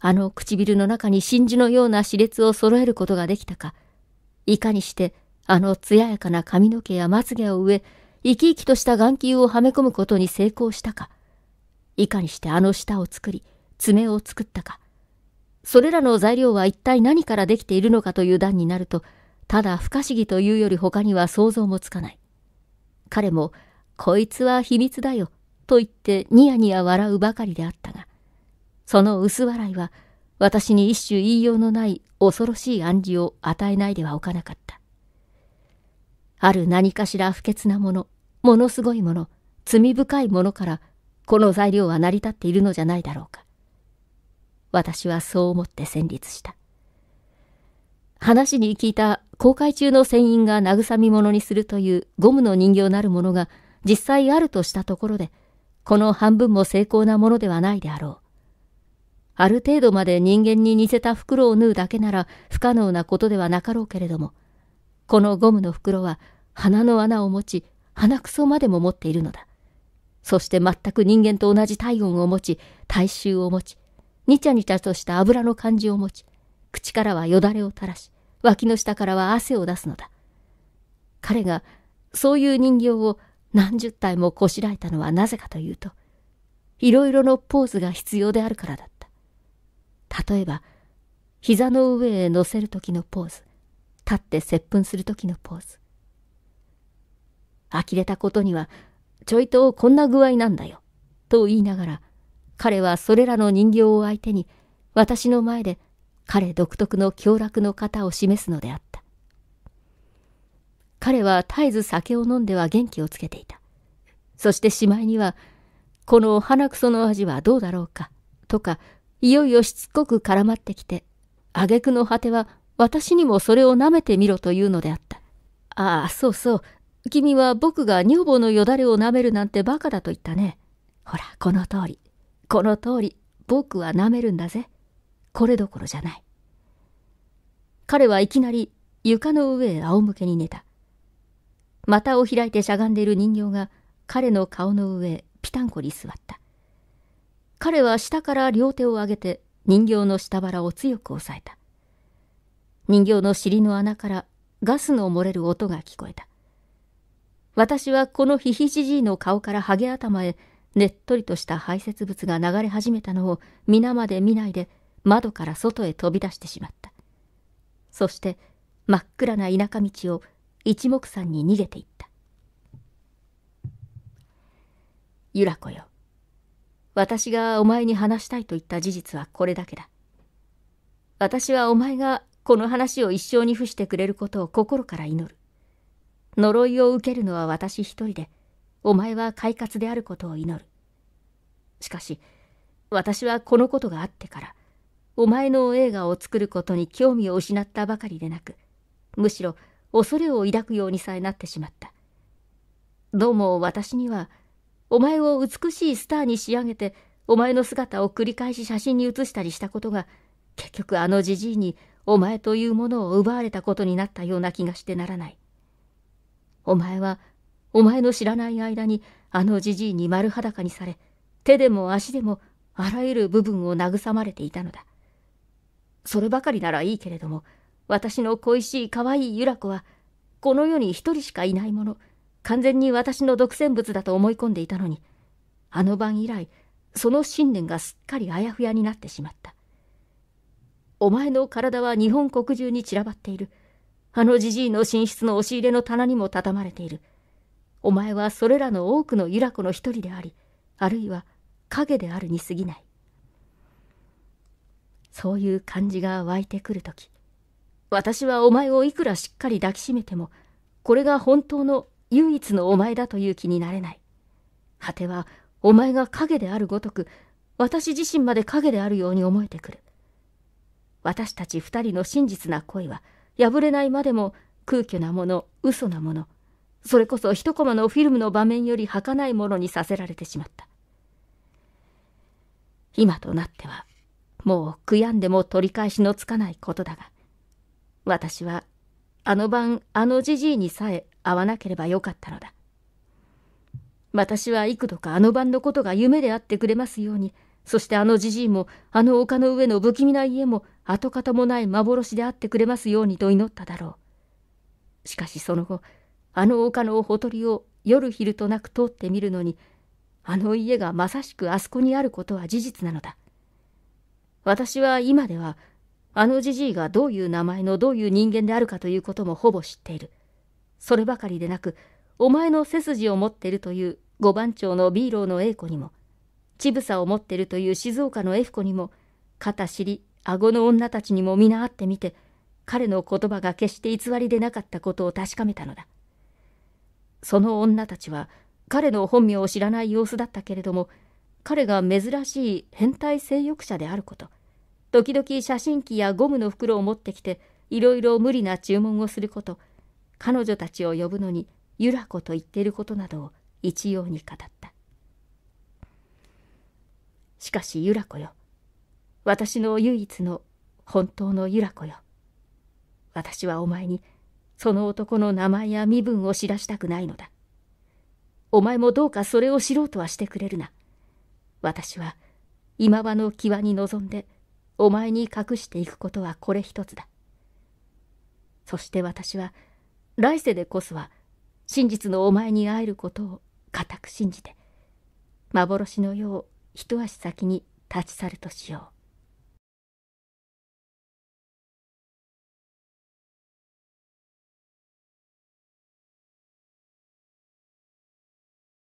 あの唇の中に真珠のような熾烈を揃えることができたか、いかにしてあの艶やかな髪の毛やまつげを植え、生き生きとした眼球をはめ込むことに成功したか、いかにしてあの舌を作り、爪を作ったか、それらの材料は一体何からできているのかという段になると、ただ不可思議というより他には想像もつかない。彼も、こいつは秘密だよ、と言ってニヤニヤ笑うばかりであったが、その薄笑いは、私に一種言いようのない恐ろしい暗示を与えないではおかなかった。ある何かしら不潔なもの、ものすごいもの、罪深いものから、この材料は成り立っているのじゃないだろうか。私はそう思って戦慄した。話に聞いた公開中の船員が慰み者にするというゴムの人形なるものが実際あるとしたところで、この半分も成功なものではないであろう。ある程度まで人間に似せた袋を縫うだけなら不可能なことではなかろうけれども、このゴムの袋は鼻の穴を持ち、鼻くそまでも持っているのだ。そして全く人間と同じ体温を持ち、体臭を持ち、にちゃにちゃとした油の感じを持ち、口からはよだれを垂らし、脇の下からは汗を出すのだ。彼がそういう人形を何十体もこしらえたのはなぜかというと、いろいろのポーズが必要であるからだ。例えば、膝の上へ乗せる時のポーズ、立って接吻する時のポーズ。呆れたことには、ちょいとこんな具合なんだよ、と言いながら、彼はそれらの人形を相手に、私の前で彼独特の凶楽の型を示すのであった。彼は絶えず酒を飲んでは元気をつけていた。そしてしまいには、この鼻くその味はどうだろうか、とか、いよいよしつこく絡まってきて、挙句の果ては私にもそれを舐めてみろというのであった。ああ、そうそう。君は僕が女房のよだれを舐めるなんてバカだと言ったね。ほら、この通り。この通り、僕は舐めるんだぜ。これどころじゃない。彼はいきなり床の上へ仰向けに寝た。股を開いてしゃがんでいる人形が彼の顔の上へピタンコに座った。彼は下から両手を上げて人形の下腹を強く押さえた。人形の尻の穴からガスの漏れる音が聞こえた。私はこのヒヒジジイの顔からハゲ頭へねっとりとした排泄物が流れ始めたのを皆まで見ないで窓から外へ飛び出してしまった。そして真っ暗な田舎道を一目散に逃げていった。ゆらこよ。私がお前に話したいと言った事実はこれだけだ。私はお前がこの話を一生に付してくれることを心から祈る。呪いを受けるのは私一人で、お前は快活であることを祈る。しかし、私はこのことがあってから、お前の映画を作ることに興味を失ったばかりでなく、むしろ恐れを抱くようにさえなってしまった。どうも私にはお前を美しいスターに仕上げて、お前の姿を繰り返し写真に写したりしたことが、結局あのじじいにお前というものを奪われたことになったような気がしてならない。お前は、お前の知らない間にあのじじいに丸裸にされ、手でも足でもあらゆる部分を慰まれていたのだ。そればかりならいいけれども、私の恋しい可愛い由良子は、この世に一人しかいないもの、完全に私の独占物だと思い込んでいたのに、あの晩以来、その信念がすっかりあやふやになってしまった。お前の体は日本国中に散らばっている。あのじじいの寝室の押し入れの棚にも畳まれている。お前はそれらの多くの由良子の一人であり、あるいは影であるに過ぎない。そういう感じが湧いてくるとき、私はお前をいくらしっかり抱きしめても、これが本当の唯一のお前だという気になれない。果ては、お前が影であるごとく、私自身まで影であるように思えてくる。私たち二人の真実な恋は、破れないまでも空虚なもの、嘘なもの、それこそ一コマのフィルムの場面より儚いものにさせられてしまった。今となっては、もう悔やんでも取り返しのつかないことだが、私は、あの晩、あのじじいにさえ会わなければよかったのだ。私は幾度かあの晩のことが夢であってくれますように、そしてあのじじいも、あの丘の上の不気味な家も、跡形もない幻であってくれますようにと祈っただろう。しかしその後、あの丘のほとりを夜昼となく通ってみるのに、あの家がまさしくあそこにあることは事実なのだ。私は今では、あのじじいがどういう名前のどういう人間であるかということもほぼ知っている。そればかりでなく、お前の背筋を持ってるという五番町のビーローの A 子にも、乳房を持ってるという静岡の F 子にも、肩尻、顎の女たちにも皆会ってみて、彼の言葉が決して偽りでなかったことを確かめたのだ。その女たちは、彼の本名を知らない様子だったけれども、彼が珍しい変態性欲者であること、時々写真機やゴムの袋を持ってきて、いろいろ無理な注文をすること、彼女たちを呼ぶのに由良子と言っていることなどを一様に語ったしかし由良子よ私の唯一の本当の由良子よ私はお前にその男の名前や身分を知らしたくないのだお前もどうかそれを知ろうとはしてくれるな私は今場の際に望んでお前に隠していくことはこれ一つだそして私は来世でこそは真実のお前に会えることを固く信じて幻のよう一足先に立ち去るとしよう。